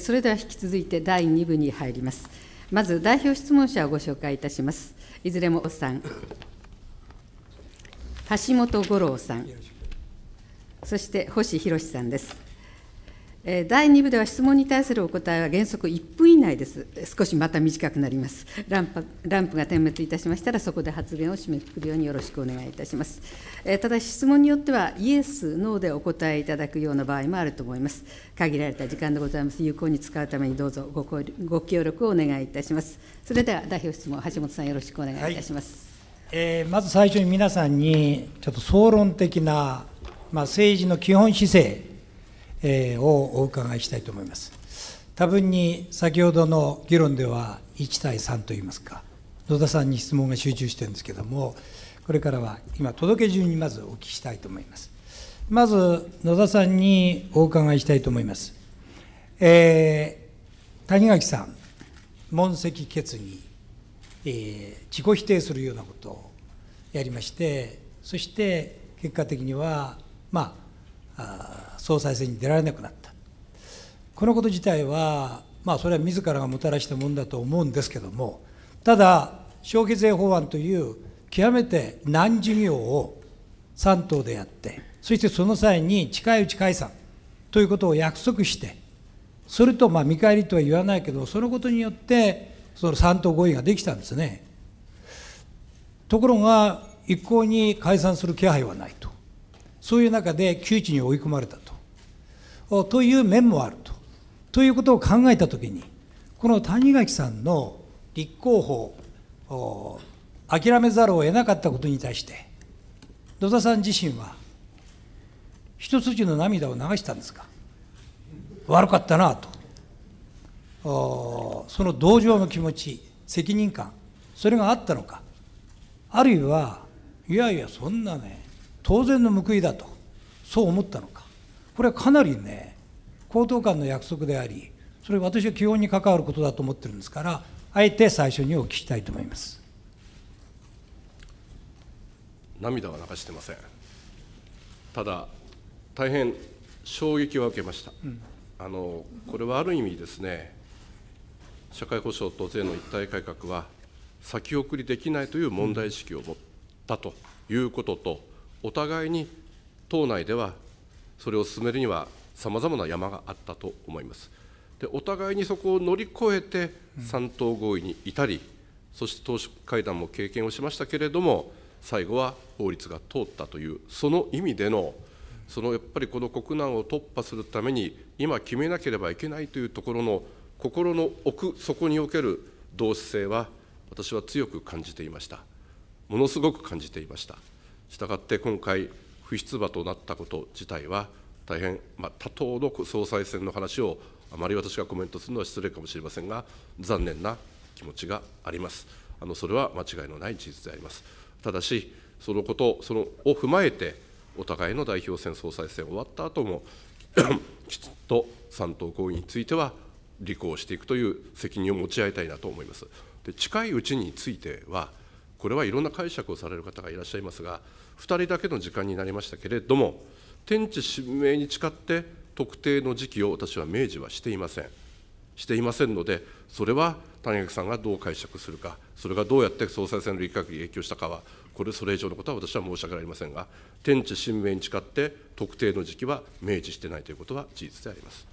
それでは引き続いて第2部に入ります。まず代表質問者をご紹介いたします。いずれもおさん、橋本五郎さん、そして星博さんです。第2部では質問に対するお答えは原則1分以内です。少しまた短くなります。ランプランプが点滅いたしましたら、そこで発言を締めくくるようによろしくお願いいたします。ただし、質問によっては、イエス、ノーでお答えいただくような場合もあると思います。限られた時間でございます。有効に使うためにどうぞご協力をお願いいたします。それでは代表質問、橋本さん、よろしくお願いいたします。はいえー、まず最初に皆さんにちょっと総論的な、まあ、政治の基本姿勢えー、をお伺いしたいと思います。多分に先ほどの議論では1対3といいますか野田さんに質問が集中してるんですけどもこれからは今届け順にまずお聞きしたいと思いますまず野田さんにお伺いしたいと思います、えー、谷垣さん問責決議、えー、自己否定するようなことをやりましてそして結果的にはまああ総裁選に出られなくなった、このこと自体は、まあ、それは自らがもたらしたものだと思うんですけども、ただ、消費税法案という極めて難事業を3党でやって、そしてその際に近いうち解散ということを約束して、それとまあ見返りとは言わないけど、そのことによって、その3党合意ができたんですね。ところが、一向に解散する気配はないと、そういう中で窮地に追い込まれたと。という面もあると。ということを考えたときに、この谷垣さんの立候補諦めざるを得なかったことに対して、野田さん自身は、一筋の涙を流したんですか、悪かったなと、その同情の気持ち、責任感、それがあったのか、あるいは、いやいや、そんなね、当然の報いだと、そう思ったのか、これはかなりね、高等官の約束でありそれ私は基本に関わることだと思ってるんですからあえて最初にお聞きしたいと思います涙は流してませんただ大変衝撃を受けました、うん、あのこれはある意味ですね社会保障と税の一体改革は先送りできないという問題意識を持ったということと、お互いに党内ではそれを進めるにはさまざまな山があったと思いますでお互いにそこを乗り越えて3党合意に至り、そして党首会談も経験をしましたけれども最後は法律が通ったというその意味でのそのやっぱりこの国難を突破するために今決めなければいけないというところの心の奥底における同志性は私は強く感じていましたものすごく感じていましたしたがって今回不出馬となったこと自体は大変、まあ、多党の総裁選の話をあまり私がコメントするのは失礼かもしれませんが、残念な気持ちがあります。あのそれは間違いのない事実であります。ただし、そのこと、そのを踏まえて、お互いの代表選、総裁選終わった後も、きちっと3党合意については、履行していくという責任を持ち合いたいなと思います。で近いうちについては、これはいろんな解釈をされる方がいらっしゃいますが、2人だけの時間になりましたけれども、天地神明に誓って特定の時期を私は明示はしていませんしていませんのでそれは谷垣さんがどう解釈するかそれがどうやって総裁選の立閣に影響したかはこれそれ以上のことは私は申し訳ありませんが天地神明に誓って特定の時期は明示してないということは事実であります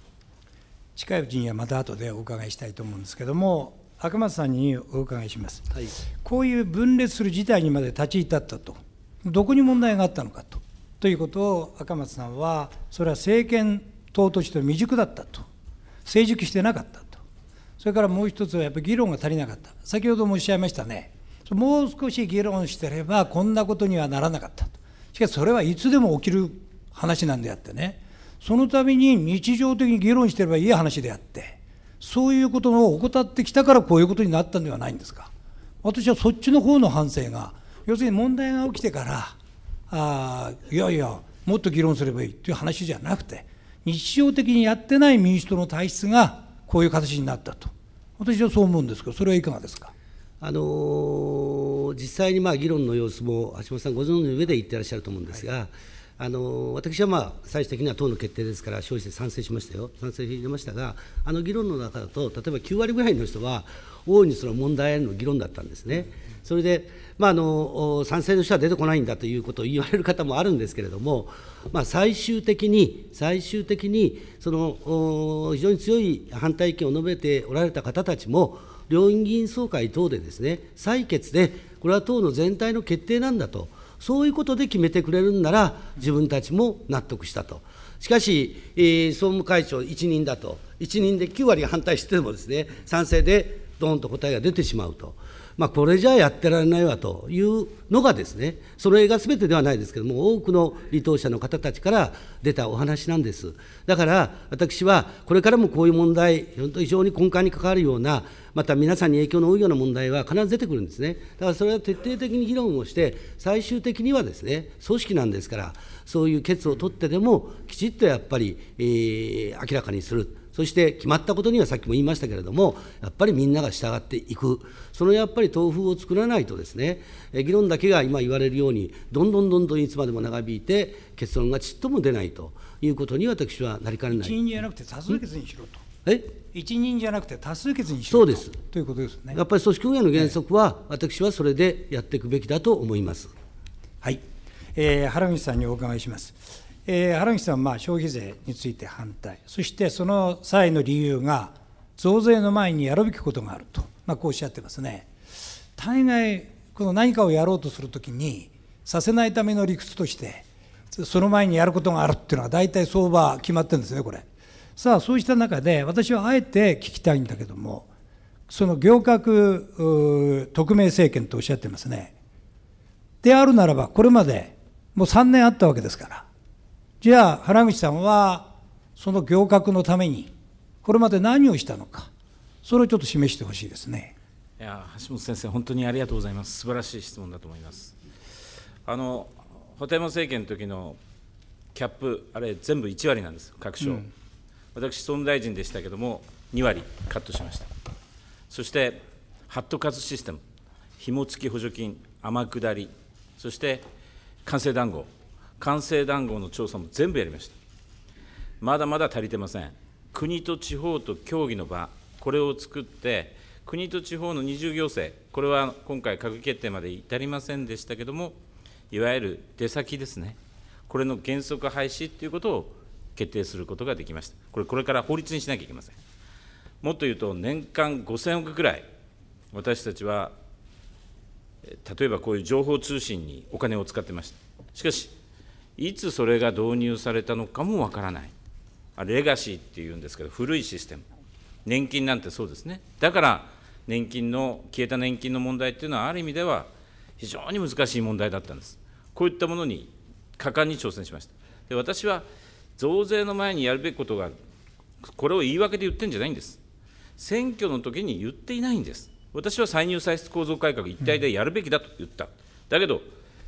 近いうちにはまた後でお伺いしたいと思うんですけども赤松さんにお伺いします、はい、こういう分裂する事態にまで立ち至ったとどこに問題があったのかとということを赤松さんはそれは政権党として未熟だったと成熟してなかったとそれからもう一つはやっぱり議論が足りなかった先ほど申し上げましたねもう少し議論してればこんなことにはならなかったとしかしそれはいつでも起きる話なんであってねそのために日常的に議論してればいい話であってそういうことを怠ってきたからこういうことになったんではないんですか私はそっちの方の反省が要するに問題が起きてからあいやいやもっと議論すればいいという話じゃなくて日常的にやってない民主党の体質がこういう形になったと私はそう思うんですけどそれはいかがですか。あのー、実際にまあ議論の様子も橋本さんご存知の上で言ってらっしゃると思うんですが、はい、あのー、私はまあ最終的には党の決定ですから消費税賛成しましたよ賛成してましたがあの議論の中だと例えば9割ぐらいの人は大いにその問題の議論だったんですね。それで、まあ、の賛成の人は出てこないんだということを言われる方もあるんですけれども、まあ、最終的に、最終的にその非常に強い反対意見を述べておられた方たちも、両院議員総会等でですね採決で、これは党の全体の決定なんだと、そういうことで決めてくれるんなら、自分たちも納得したと。しかし、え総務会長1人だと、1人で9割反対してもですね、賛成でドンと答えが出てしまうと、まあ、これじゃやってられないわというのがですねそれが全てではないですけども多くの離党者の方たちから出たお話なんですだから私はこれからもこういう問題非常に根幹に関わるようなまた皆さんに影響の多いような問題は必ず出てくるんですねだからそれは徹底的に議論をして最終的にはですね組織なんですからそういう決を取ってでもきちっとやっぱり、えー、明らかにする。そして決まったことにはさっきも言いましたけれども、やっぱりみんなが従っていく、そのやっぱり豆腐を作らないとですね、議論だけが今言われるように、どんどんどんどんいつまでも長引いて、結論がちっとも出ないということに私はなりかねない。一人じゃなくて多数決にしろと。え一人じゃなくて多数決にしろそうですということですね。やっぱり組織運営の原則は、私はそれでやっていくべきだと思います。はい、えー、原口さんにお伺いします。えー、原口さんは消費税について反対、そしてその際の理由が、増税の前にやるべきことがあると、まあ、こうおっしゃってますね。大概この何かをやろうとするときに、させないための理屈として、その前にやることがあるっていうのは、大体相場決まってるんですね、これ。さあ、そうした中で、私はあえて聞きたいんだけども、その行革特命政権とおっしゃってますね。であるならば、これまでもう3年あったわけですから、じゃあ原口さんはその行革のためにこれまで何をしたのかそれをちょっと示してほしいですねいや橋本先生本当にありがとうございます素晴らしい質問だと思いますあの保田山政権の時のキャップあれ全部1割なんです各省、うん、私総務大臣でしたけども2割カットしましたそしてハットカツシステム紐付き補助金天下りそして完成談合官製談合の調査も全部やりました。まだまだ足りてません。国と地方と協議の場、これを作って、国と地方の二重行政、これは今回、閣議決定まで至りませんでしたけれども、いわゆる出先ですね、これの原則廃止ということを決定することができました。これ、これから法律にしなきゃいけません。もっと言うと、年間5000億くらい、私たちは、例えばこういう情報通信にお金を使ってました。しかし、いつそれが導入されたのかもわからない。レガシーっていうんですけど、古いシステム。年金なんてそうですね。だから、年金の、消えた年金の問題っていうのは、ある意味では非常に難しい問題だったんです。こういったものに果敢に挑戦しました。で私は増税の前にやるべきことがある。これを言い訳で言ってんじゃないんです。選挙の時に言っていないんです。私は歳入歳出構造改革一体でやるべきだと言った。だけど、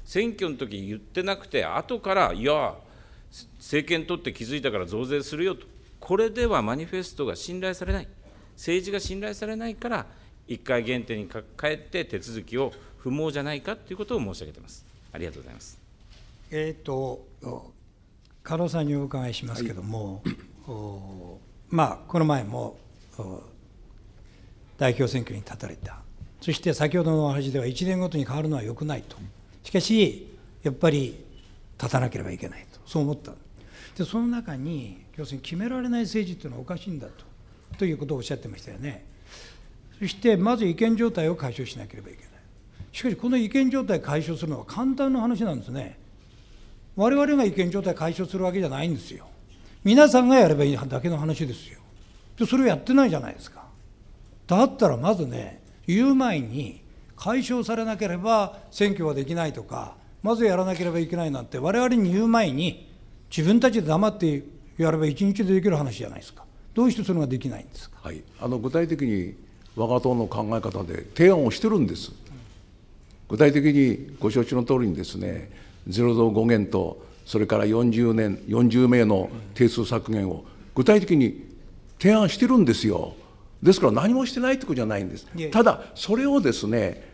選挙の時言ってなくて、後から、いや、政権取って気づいたから増税するよと、これではマニフェストが信頼されない、政治が信頼されないから、一回原点に帰って手続きを不毛じゃないかということを申し上げてます。ありがとうございます。えっ、ー、と、加納さんにお伺いしますけれども、は い、まあ、この前も代表選挙に立たれた、そして先ほどのお話では、1年ごとに変わるのはよくないと。しかしやっぱり立たなければいけないとそう思ったでその中に要するに決められない政治っていうのはおかしいんだとということをおっしゃってましたよねそしてまず違憲状態を解消しなければいけないしかしこの違憲状態解消するのは簡単な話なんですね我々が違憲状態解消するわけじゃないんですよ皆さんがやればいいだけの話ですよでそれをやってないじゃないですかだったらまずね言う前に解消されなければ選挙はできないとか、まずやらなければいけないなんて、我々に言う前に、自分たちで黙ってやれば一日でできる話じゃないですか、どうしてそれができないんですか、はい、あの具体的に我が党の考え方で提案をしてるんです、具体的にご承知の通りにですね、ゼロ増5減と、それから40年、40名の定数削減を具体的に提案してるんですよ。ですから何もしてないということじゃないんです。ただ、それをですね、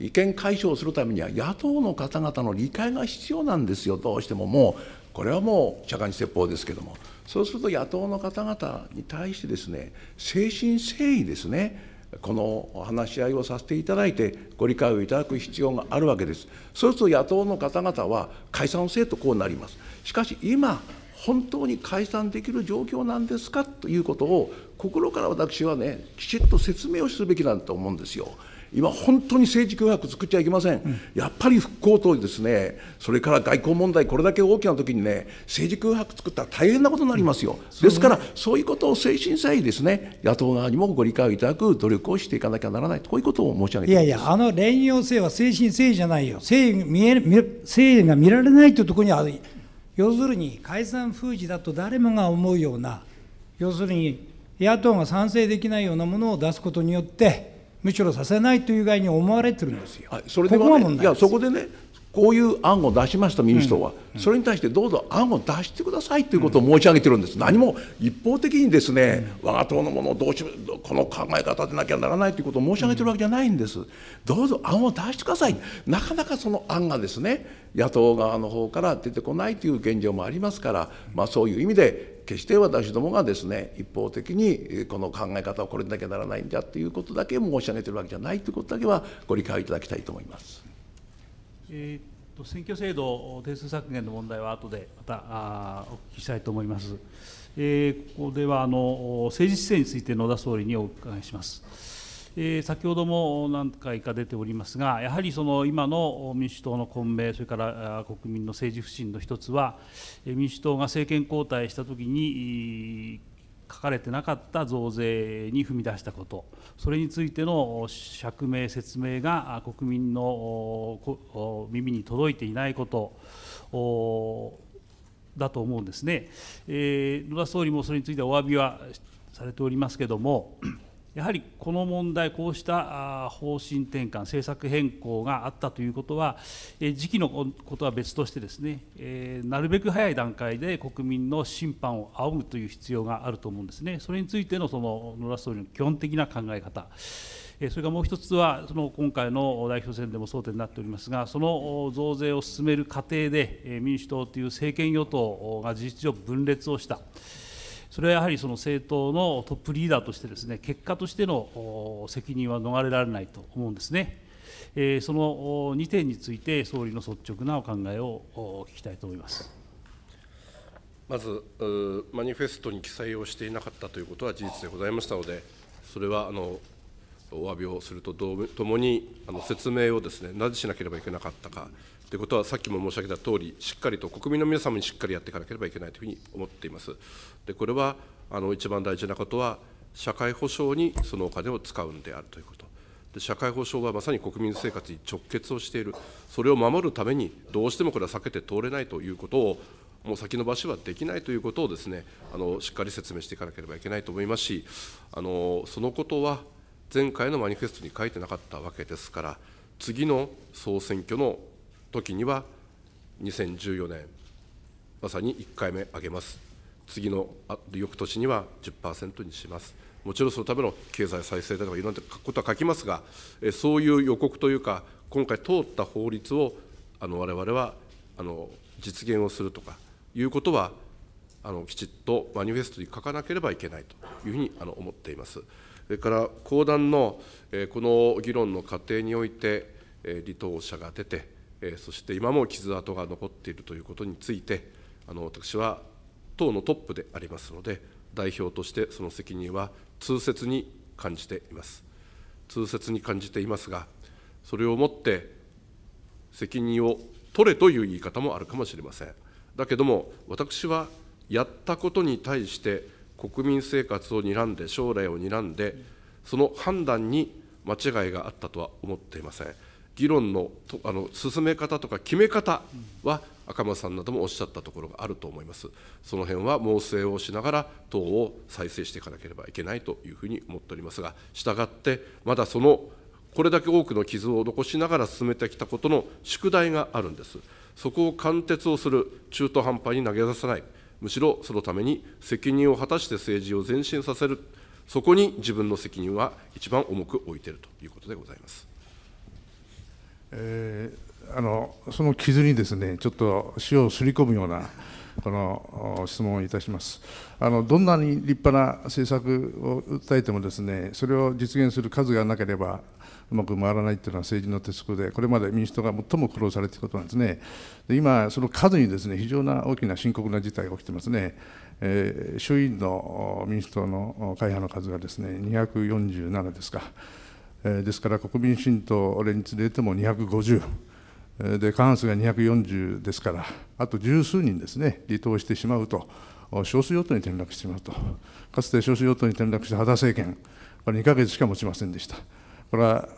意見解消するためには野党の方々の理解が必要なんですよ、どうしてももう、これはもう釈迦に説法ですけども、そうすると野党の方々に対してですね、誠心誠意ですね、この話し合いをさせていただいて、ご理解をいただく必要があるわけです。そうすると野党の方々は解散をせえとこうなります。しかし今、本当に解散できる状況なんですかということを、心から私はね、きちっと説明をするべきなんだと思うんですよ。今、本当に政治空白作っちゃいけません、うん、やっぱり復興とです、ね、それから外交問題、これだけ大きな時にね、政治空白作ったら大変なことになりますよ、うん、ですから、そういうことを精神さえです、ね、野党側にもご理解をいただく努力をしていかなきゃならないこういうことを申し上げていやいや、あの連用性は精神性じゃないよ、性見えが見られないというところにある、要するに解散封じだと誰もが思うような、要するに野党が賛成できないようなものを出すことによって、むしろさせないという具合に思われてるんですよ。はい、それでは、ね、ここ問題いやそこでねこういう案を出しました民主党は、うん、それに対してどうぞ案を出してくださいということを申し上げてるんです、うん、何も一方的にですね、うん、我が党のものをどうしこの考え方でなきゃならないということを申し上げてるわけじゃないんです、どうぞ案を出してください、なかなかその案がですね野党側の方から出てこないという現状もありますから、まあ、そういう意味で決して私どもがですね一方的にこの考え方をこれなきゃならないんだということだけ申し上げてるわけじゃないということだけはご理解いただきたいと思います。えーと、選挙制度定数削減の問題は後でまたあお聞きしたいと思います。えー、ここではあの政治姿勢について野田総理にお伺いします。え先ほども何回か出ておりますが、やはりその今の民主党の混迷、それから国民の政治不信の一つは、民主党が政権交代したときに、書かれてなかった増税に踏み出したこと、それについての釈明、説明が国民の耳に届いていないことだと思うんですね。えー、野田総理もそれについてお詫びはされておりますけれどもやはりこの問題、こうした方針転換、政策変更があったということは、時期のことは別としてですね、えなるべく早い段階で国民の審判を仰ぐという必要があると思うんですね、それについてのその野田総理の基本的な考え方。それからもう一つは、その今回の代表選でも争点になっておりますが、その増税を進める過程で、民主党という政権与党が事実上分裂をした。それはやはりその政党のトップリーダーとしてですね結果としての責任は逃れられないと思うんですね。えー、その2点について総理の率直なお考えを聞きたいと思います。まずマニフェストに記載をしていなかったということは事実でございましたので、それはあのお詫びをするとともにあの説明をですねなぜしなければいけなかったか。ということは、さっきも申し上げたとおり、しっかりと国民の皆様にしっかりやっていかなければいけないというふうに思っています。でこれはあの一番大事なことは、社会保障にそのお金を使うんであるということ。で社会保障はまさに国民生活に直結をしている、それを守るために、どうしてもこれは避けて通れないということを、もう先延ばしはできないということをです、ね、あのしっかり説明していかなければいけないと思いますし、あのそのことは前回のマニフェストに書いてなかったわけですから、次の総選挙の時には2014年まさに1回目上げます次の翌年には10%にしますもちろんそのための経済再生だとかいろんなことは書きますがそういう予告というか今回通った法律をあの我々はあの実現をするとかいうことはあのきちっとマニフェストに書かなければいけないというふうにあの思っています。それから講談のこの議論の過程において離党者が出てそして今も傷跡が残っているということについて、あの私は党のトップでありますので、代表としてその責任は痛切に感じています。痛切に感じていますが、それをもって責任を取れという言い方もあるかもしれません。だけども、私はやったことに対して、国民生活を睨んで、将来を睨んで、その判断に間違いがあったとは思っていません。議論のとあの進め方とか決め方は赤松さんなどもおっしゃったところがあると思います。その辺は猛省をしながら党を再生していかなければいけないというふうに思っておりますが、従ってまだそのこれだけ多くの傷を残しながら進めてきたことの宿題があるんです。そこを貫徹をする中途半端に投げ出さない。むしろそのために責任を果たして政治を前進させる。そこに自分の責任は一番重く置いているということでございます。えー、あのその傷にですねちょっと塩をすり込むようなこの質問をいたしますあのどんなに立派な政策を訴えてもですねそれを実現する数がなければうまく回らないというのは政治の鉄則で、これまで民主党が最も苦労されていることなんですね、で今、その数にですね非常な大きな深刻な事態が起きてますね、えー、衆院の民主党の会派の数がですね247ですか。ですから国民新党、連立で言っても250、で過半数が240ですから、あと十数人ですね、離党してしまうと、少数与党に転落してしまうと、かつて少数与党に転落した羽田政権、これ2か月しか持ちませんでした。これは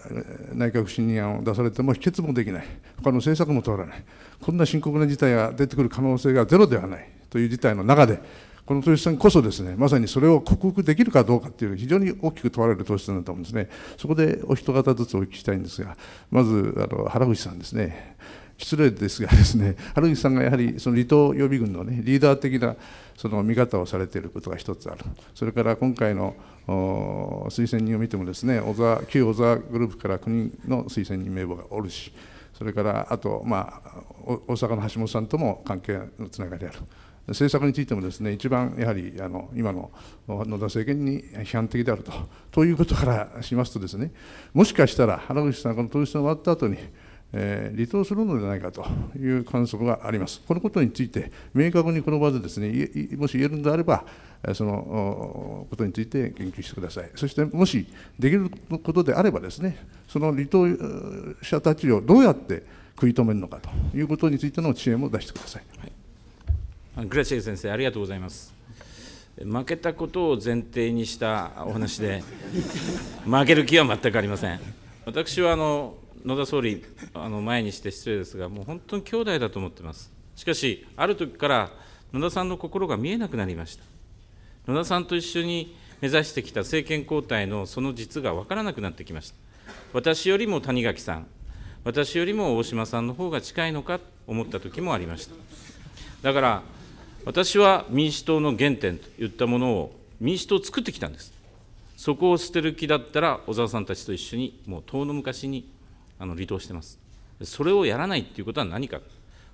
内閣不信任案を出されても否決もできない、他の政策も通らない、こんな深刻な事態が出てくる可能性がゼロではないという事態の中で、この投資んこそですねまさにそれを克服できるかどうかっていう非常に大きく問われる投資んだと思うんですねそこでお一方ずつお聞きしたいんですがまずあの原口さんですね失礼ですがですね原口さんがやはりその離島予備軍の、ね、リーダー的なその見方をされていることが一つあるそれから今回の推薦人を見てもですね小沢旧小沢グループから国の推薦人名簿がおるしそれからあと、まあ、大阪の橋本さんとも関係のつながりある。政策についてもですね一番やはりあの今の野田政権に批判的であると ということからしますとですねもしかしたら原口さんがこの党首選終わった後に、えー、離党するのではないかという観測があります。このことについて明確にこの場でですねもし言えるのであればそのことについて言及してください。そしてもしできることであればですねその離党者たちをどうやって食い止めるのかということについての知恵も出してください。はいグラシエ先生ありがとうございます負けたことを前提にしたお話で 負ける気は全くありません私はあの野田総理あの前にして失礼ですがもう本当に兄弟だと思ってますしかしある時から野田さんの心が見えなくなりました野田さんと一緒に目指してきた政権交代のその実が分からなくなってきました私よりも谷垣さん私よりも大島さんの方が近いのかと思った時もありましただから私は民主党の原点といったものを民主党を作ってきたんです。そこを捨てる気だったら、小沢さんたちと一緒に、もう遠の昔にあの離党してます。それをやらないということは何か、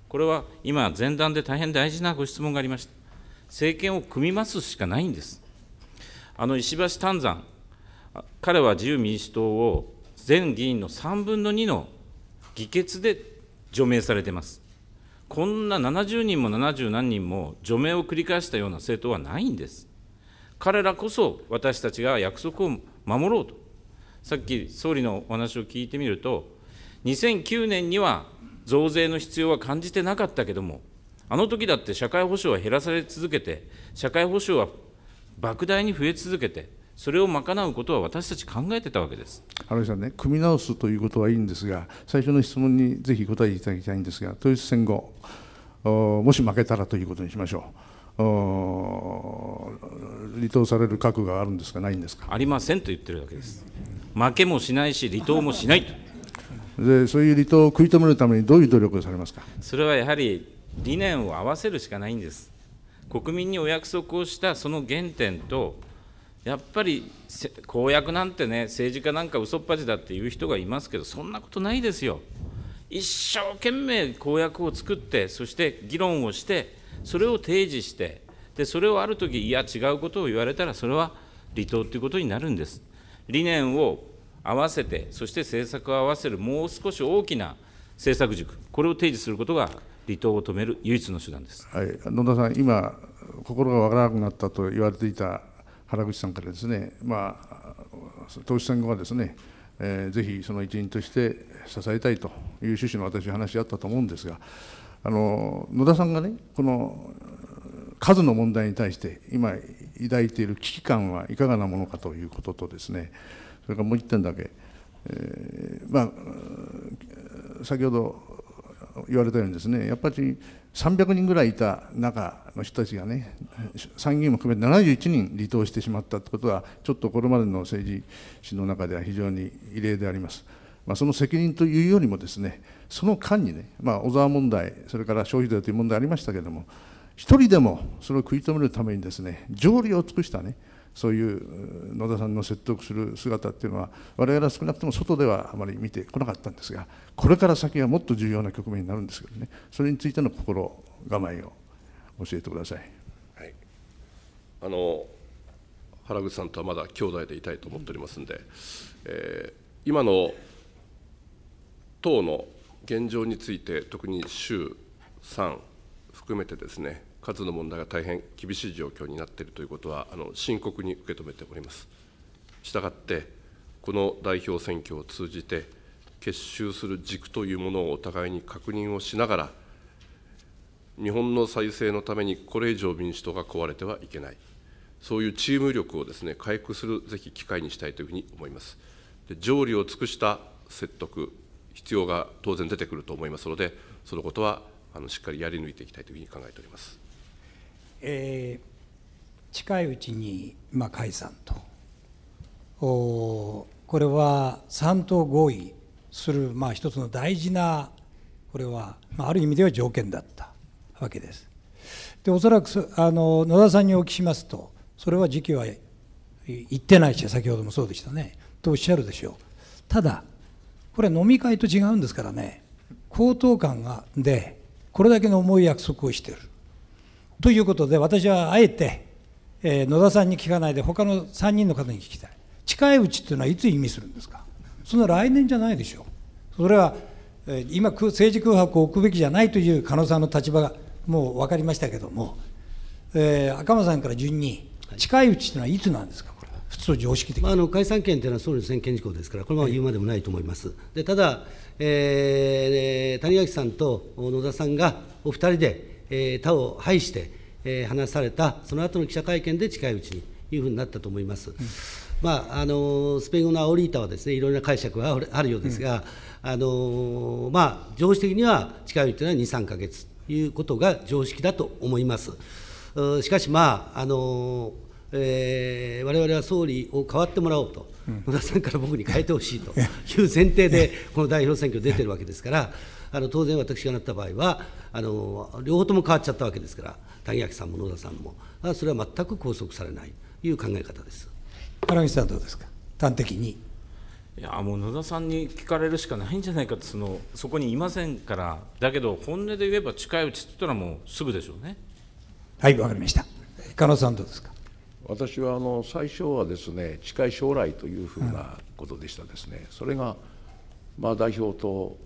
これは今、前段で大変大事なご質問がありました。政権を組みますしかないんです。あの石橋丹山、彼は自由民主党を全議員の3分の2の議決で除名されてます。こんな70人も70何人も除名を繰り返したような政党はないんです。彼らこそ私たちが約束を守ろうと、さっき総理のお話を聞いてみると、2009年には増税の必要は感じてなかったけども、あの時だって社会保障は減らされ続けて、社会保障は莫大に増え続けて、それを賄うことは私たち考えてたわけです原口さんね、組み直すということはいいんですが、最初の質問にぜひ答えていただきたいんですが、統一戦後、もし負けたらということにしましょう、離党される覚悟があるんですか、ないんですか。ありませんと言ってるわけです。負けもしないし、離党もしないと。でそういう離党を食い止めるために、どういう努力をされますかそれはやはり、理念を合わせるしかないんです。国民にお約束をしたその原点とやっぱり公約なんてね、政治家なんか嘘っぱちだっていう人がいますけど、そんなことないですよ。一生懸命公約を作って、そして議論をして、それを提示して、でそれをある時いや、違うことを言われたら、それは離党ということになるんです。理念を合わせて、そして政策を合わせる、もう少し大きな政策軸、これを提示することが離党を止める唯一の手段です、はい、野田さん、今、心がわからなくなったと言われていた原口さんからですね、まあ、投資戦後はですね、えー、ぜひその一員として支えたいという趣旨の私、話あったと思うんですが、あの野田さんがね、この数の問題に対して今抱いている危機感はいかがなものかということとですねそれからもう1点だけ、えー、まあ、先ほど言われたようにですねやっぱり300人ぐらいいた中の人たちがね参議院も含めて71人離党してしまったということはちょっとこれまでの政治史の中では非常に異例であります。まあ、その責任というよりもですねその間にね、まあ、小沢問題それから消費税という問題ありましたけれども一人でもそれを食い止めるためにですね条理を尽くしたねそういう野田さんの説得する姿っていうのは我々は少なくとも外ではあまり見てこなかったんですがこれから先はもっと重要な局面になるんですけどねそれについての心構えを教えてください、はい、あの原口さんとはまだ兄弟でいたいと思っておりますんで、えー、今の党の現状について特に衆参含めてですね数の問題が大変厳しい状況になっているということは、あの深刻に受け止めております。したがって、この代表選挙を通じて、結集する軸というものをお互いに確認をしながら、日本の再生のためにこれ以上民主党が壊れてはいけない、そういうチーム力をです、ね、回復するぜひ機会にしたいというふうに思います。で条理を尽くした説得、必要が当然出てくると思いますので、そのことはあのしっかりやり抜いていきたいというふうに考えております。えー、近いうちに、まあ、解散とおこれは3党合意する、まあ、一つの大事なこれは、まあ、ある意味では条件だったわけです。でおそらくあの野田さんにお聞きしますとそれは時期は言ってないし先ほどもそうでしたねとおっしゃるでしょうただこれは飲み会と違うんですからね高等官がでこれだけの重い約束をしているということで私はあえて、えー、野田さんに聞かないで他の3人の方に聞きたい近いうちというのはいつ意味するんですかそんな来年じゃないでしょうそれは、えー、今政治空白を置くべきじゃないという狩野さんの立場がもう分かりましたけども、えー、赤間さんから順に近いうちというのはいつなんですか普通常識的、まあ、あの解散権というのは総理の専権事項ですから、これは言うまでもないと思います、でただ、えー、谷垣さんと野田さんがお二人で、え他を排して、え話された、その後の記者会見で近いうちにというふうになったと思います。うん、まあ、あのスペイン語のアオリータはですねいろいろな解釈があるようですが、うん、あのまあ、常識的には近いうちというのは2、3か月ということが常識だと思います。しかし、まああのえー、我々は総理を代わってもらおうと、野田さんから僕に変えてほしいという前提で、この代表選挙出てるわけですから、あの当然私がなった場合はあの両方とも変わっちゃったわけですから谷垣さんも野田さんもそれは全く拘束されないという考え方です原口さんどうですか端的にいやもう野田さんに聞かれるしかないんじゃないかとそのそこにいませんからだけど本音で言えば近いうちって言ったらもうすぐでしょうねはいわかりました加納さんどうですか私はあの最初はですね近い将来というふうなことでしたですね、うん、それがまあ、代表と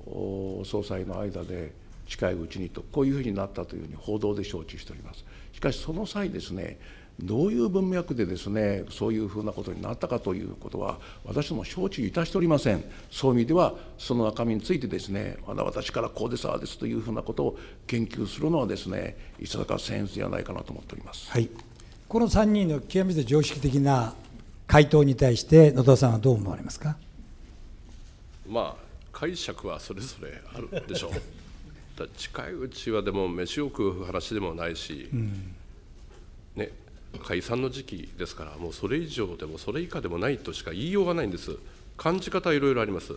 総裁の間で近いうちにと、こういうふうになったというふうに報道で承知しております。しかし、その際ですね、どういう文脈でですね、そういうふうなことになったかということは、私ども承知いたしておりません。そういう意味では、その中身についてですね、まだ私からこうですああですというふうなことを言及するのはですね、いささかンスではないかなと思っております。はい。この3人の極めて常識的な回答に対して野田さんはどう思われますか。まあ解釈はそれぞれあるでしょう 近いうちはでも飯を食う話でもないし、うん、ね解散の時期ですからもうそれ以上でもそれ以下でもないとしか言いようがないんです感じ方いろいろあります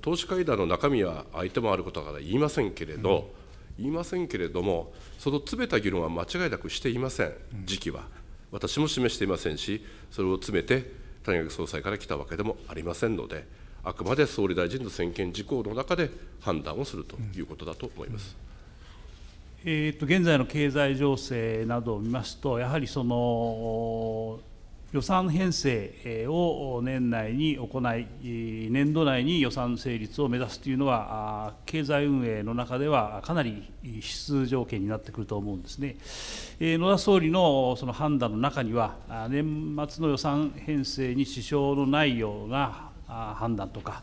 投資会談の中身は相手もあることから言いませんけれど、うん、言いませんけれどもその詰めた議論は間違いなくしていません、ん、時期は私も示していませんしそれを詰めて谷垣総裁から来たわけでもありませんので。あくまで総理大臣の専権事項の中で判断をするということだと思います。うん、えーと、現在の経済情勢などを見ますと、やはりその予算編成を年内に行い、年度内に予算成立を目指すというのは、経済運営の中ではかなり必須条件になってくると思うんですね。野田総理のその判断の中には、年末の予算編成に支障のないような判断とか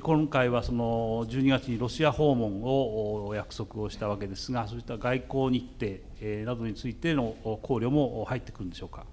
今回はその12月にロシア訪問をお約束をしたわけですがそういった外交日程などについての考慮も入ってくるんでしょうか。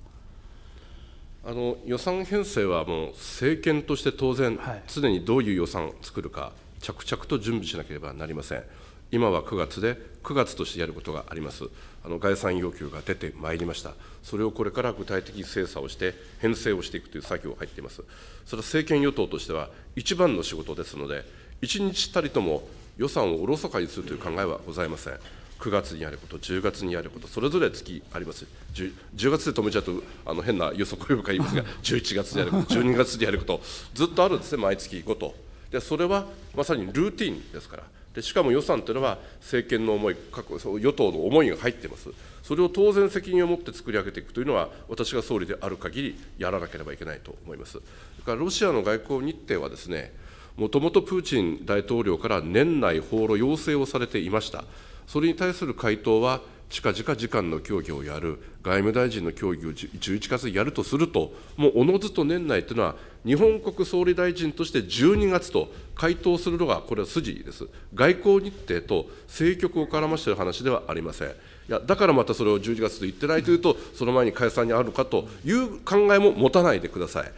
あの予算編成はもう政権として当然、常にどういう予算を作るか、着々と準備しなければなりません。今は9月で、9月としてやることがあります。の概算要求が出てまいりました、それをこれから具体的に精査をして、編成をしていくという作業が入っています。それは政権与党としては一番の仕事ですので、一日たりとも予算をおろそかにするという考えはございません。9月にやること、10月にやること、それぞれ月あります、10, 10月で止めちゃうとあの変な予測を言いますが、11月でやること、12月でやること、ずっとあるんですね、毎月ごと。でそれはまさにルーティンですから。でしかも予算というのは政権の思い、各与党の思いが入っています、それを当然責任を持って作り上げていくというのは、私が総理である限りやらなければいけないと思います。それからロシアの外交日程はですね、もともとプーチン大統領から年内放浪要請をされていました。それに対する回答は近々時間の協議をやる、外務大臣の協議を11月やるとすると、もうおのずと年内というのは、日本国総理大臣として12月と回答するのが、これは筋です、外交日程と政局を絡ましている話ではありません。いやだからまたそれを11月と言ってないというと、その前に解散にあるのかという考えも持たないでください。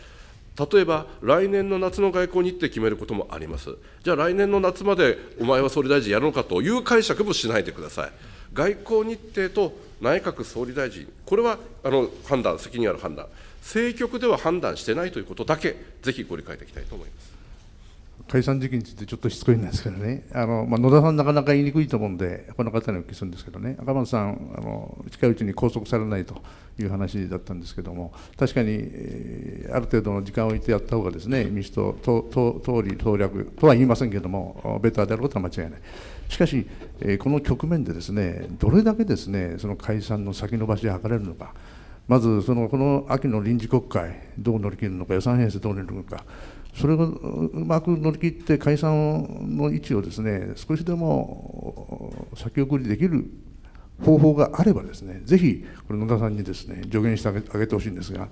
例えば来年の夏の外交日程決めることもあります、じゃあ来年の夏までお前は総理大臣やるのかという解釈もしないでください。外交日程と内閣総理大臣、これはあの判断、責任ある判断、政局では判断してないということだけ、ぜひご理解いただきたいと思います解散時期について、ちょっとしつこいんですけどね、あのまあ、野田さん、なかなか言いにくいと思うんで、この方にお聞きするんですけどね、赤松さんあの、近いうちに拘束されないという話だったんですけども、確かに、えー、ある程度の時間を置いてやった方がですね、民主党、党理、党略とは言いませんけども、ベターであることは間違いない。しかし、えー、この局面でですねどれだけですねその解散の先延ばしで図れるのか、まずそのこの秋の臨時国会、どう乗り切るのか、予算編成どう乗り切るのか、それをうまく乗り切って解散の位置をですね少しでも先送りできる方法があればですねぜひこれ野田さんにですね助言してあげてほしいんですが。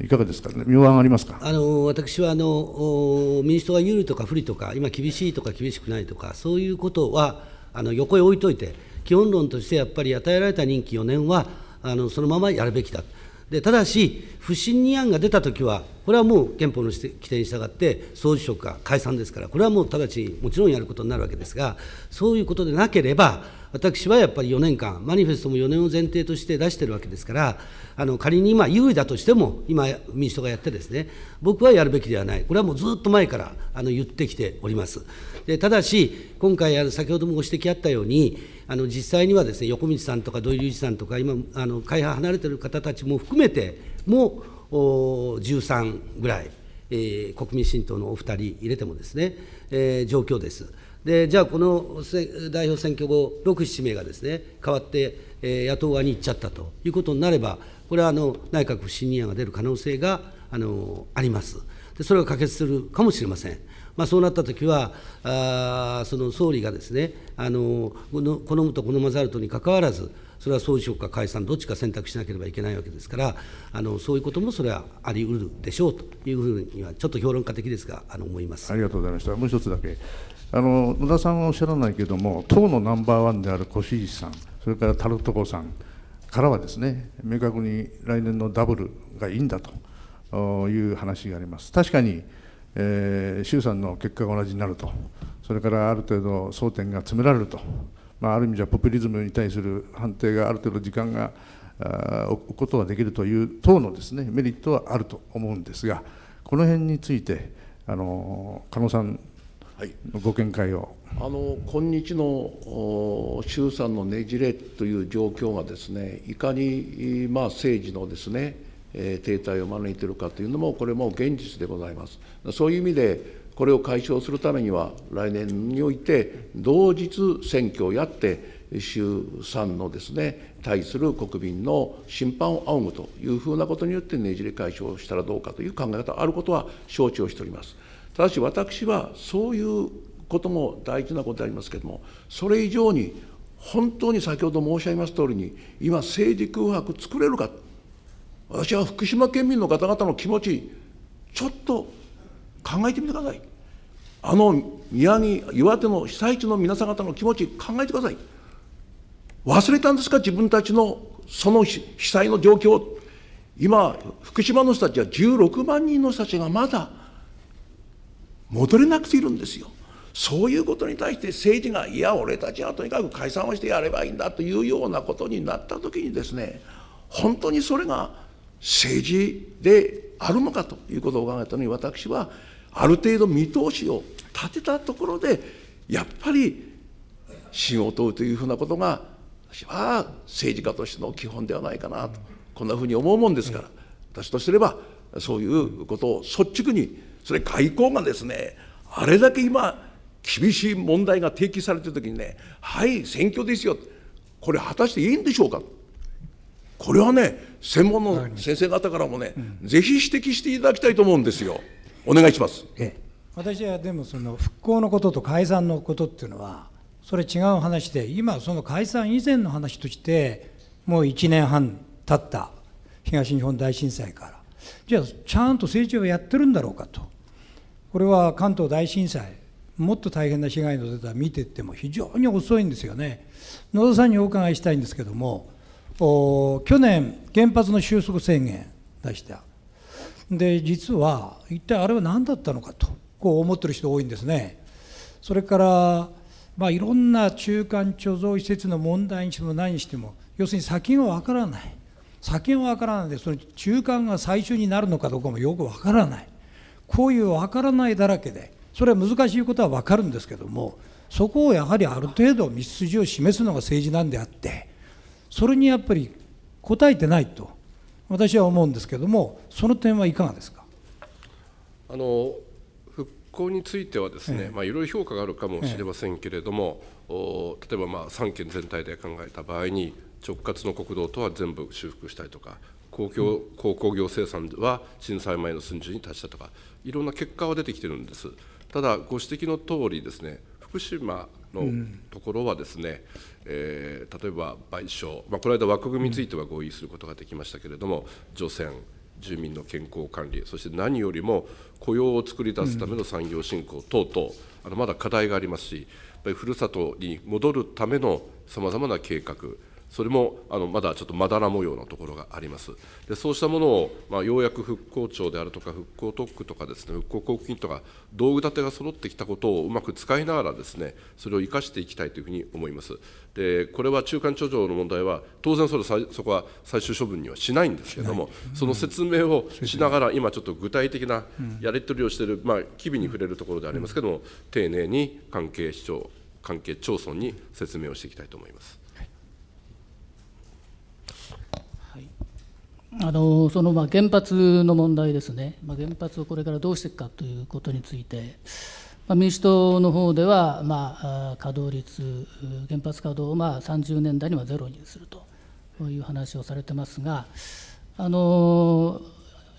いかがですかね、妙案ありますかあの私はあの民主党が有利とか不利とか、今、厳しいとか厳しくないとか、そういうことはあの横へ置いといて、基本論としてやっぱり与えられた任期4年は、あのそのままやるべきだ。でただし、不信任案が出たときは、これはもう憲法の規定に従って、総辞職か解散ですから、これはもう直ちにもちろんやることになるわけですが、そういうことでなければ、私はやっぱり4年間、マニフェストも4年を前提として出してるわけですから、あの仮に今、優位だとしても、今、民主党がやってですね、僕はやるべきではない、これはもうずっと前からあの言ってきております。でただし、今回、あの先ほどもご指摘あったように、あの実際にはですね横道さんとか土井隆一さんとか、今、あの会派離れてる方たちも含めて、もう13ぐらいえー、国民新党のお2人入れてもですね、えー、状況です。でじゃあ、この代表選挙後、6、7名がですね変わって、えー、野党側に行っちゃったということになれば、これはあの内閣不信任案が出る可能性があのあります。でそれが可決するかもしれません。まあ、そうなったときはあ、その総理がですねあの、好むと好まざるとにかかわらず、それは総辞職か解散、どっちか選択しなければいけないわけですから、あのそういうこともそれはありうるでしょうというふうには、ちょっと評論家的ですが、あの思いますありがとうございました、もう一つだけ、あの野田さんはおっしゃらないけども党のナンバーワンである越石さんそれからタルトコさんからはですね明確に来年のダブルがいいんだという話があります確かに、えー、衆参の結果が同じになるとそれからある程度争点が詰められると、まあ、ある意味じゃポピュリズムに対する判定がある程度時間が置くことができるという党のですねメリットはあると思うんですがこの辺についてあの加納さんご見解を。あの今日の衆参のねじれという状況がです、ね、いかに、まあ、政治のですね、えー、停滞を招いているかというのも、これも現実でございます。そういう意味でこれを解消するためには、来年において、同日選挙をやって、衆参のですね、対する国民の審判を仰ぐというふうなことによって、ねじれ解消したらどうかという考え方、あることは承知をしております。ただし私はそういうことも大事なことでありますけれども、それ以上に本当に先ほど申し上げますとおりに、今、政治空白作れるか、私は福島県民の方々の気持ち、ちょっと考えてみてください。あの宮城、岩手の被災地の皆さん方の気持ち、考えてください。忘れたんですか、自分たちのその被災の状況。今、福島の人たちは16万人の人たちがまだ戻れなくているんですよ。そういうことに対して政治が、いや、俺たちはとにかく解散をしてやればいいんだというようなことになったときにですね、本当にそれが政治であるのかということを考えたのに、私はある程度見通しを立てたところで、やっぱり信を問うというふうなことが、私は政治家としての基本ではないかなと、こんなふうに思うもんですから、私とすれば、そういうことを率直にそれ外交がですねあれだけ今厳しい問題が提起されてる時にねはい選挙ですよこれ果たしていいんでしょうかこれはね専門の先生方からもね、ぜひ指摘していただきたいと思うんですよお願いします、私はでもその復興のことと解散のことっていうのはそれ違う話で今その解散以前の話としてもう1年半経った東日本大震災からじゃあちゃんと政治をやってるんだろうかとこれは関東大震災もっと大変な被害の出た見てっても非常に遅いんですよね野田さんにお伺いしたいんですけども去年原発の収束宣言出したで実は一体あれは何だったのかとこう思ってる人多いんですねそれからまあ、いろんな中間貯蔵施設の問題にしても何にしても要するに先が分からない先が分からないでその中間が最終になるのかどうかもよくわからないこういう分からないだらけでそれは難しいことは分かるんですけどもそこをやはりある程度道筋を示すのが政治なんであってそれにやっぱり答えてないと私は思うんですけどもその点はいかがですかあの復興についてはですね、まいろいろ評価があるかもしれませんけれども、ええ、例えばまあ3県全体で考えた場合に直轄の国道とは全部修復したいとか公共、うん、業生産は震災前の寸地に達したとかいろんな結果は出てきてるんですただご指摘の通りですね福島のところはですね、うん、えー、例えば賠償、まあ、この間枠組みについては合意することができましたけれども、除染住民の健康管理そして何よりも雇用を作り出すための産業振興等々、あのまだ課題がありますしやっぱりふるさとに戻るためのさまざまな計画それもあのまだちょっとまだら模様のところがあります。でそうしたものを、まあ、ようやく復興庁であるとか、復興特区とかですね、復興交付金とか、道具立てが揃ってきたことをうまく使いながらですね、それを生かしていきたいというふうに思います。で、これは中間貯蔵の問題は、当然それそこは最終処分にはしないんですけれども、うん、その説明をしながら、今ちょっと具体的なやり取りをしている、まあ、機微に触れるところでありますけれども、丁寧に関係市長、関係町村に説明をしていきたいと思います。あのそのまあ原発の問題ですね、まあ、原発をこれからどうしていくかということについて、まあ、民主党の方では、まあ、稼働率、原発稼働をまあ30年代にはゼロにするという話をされてますが、あの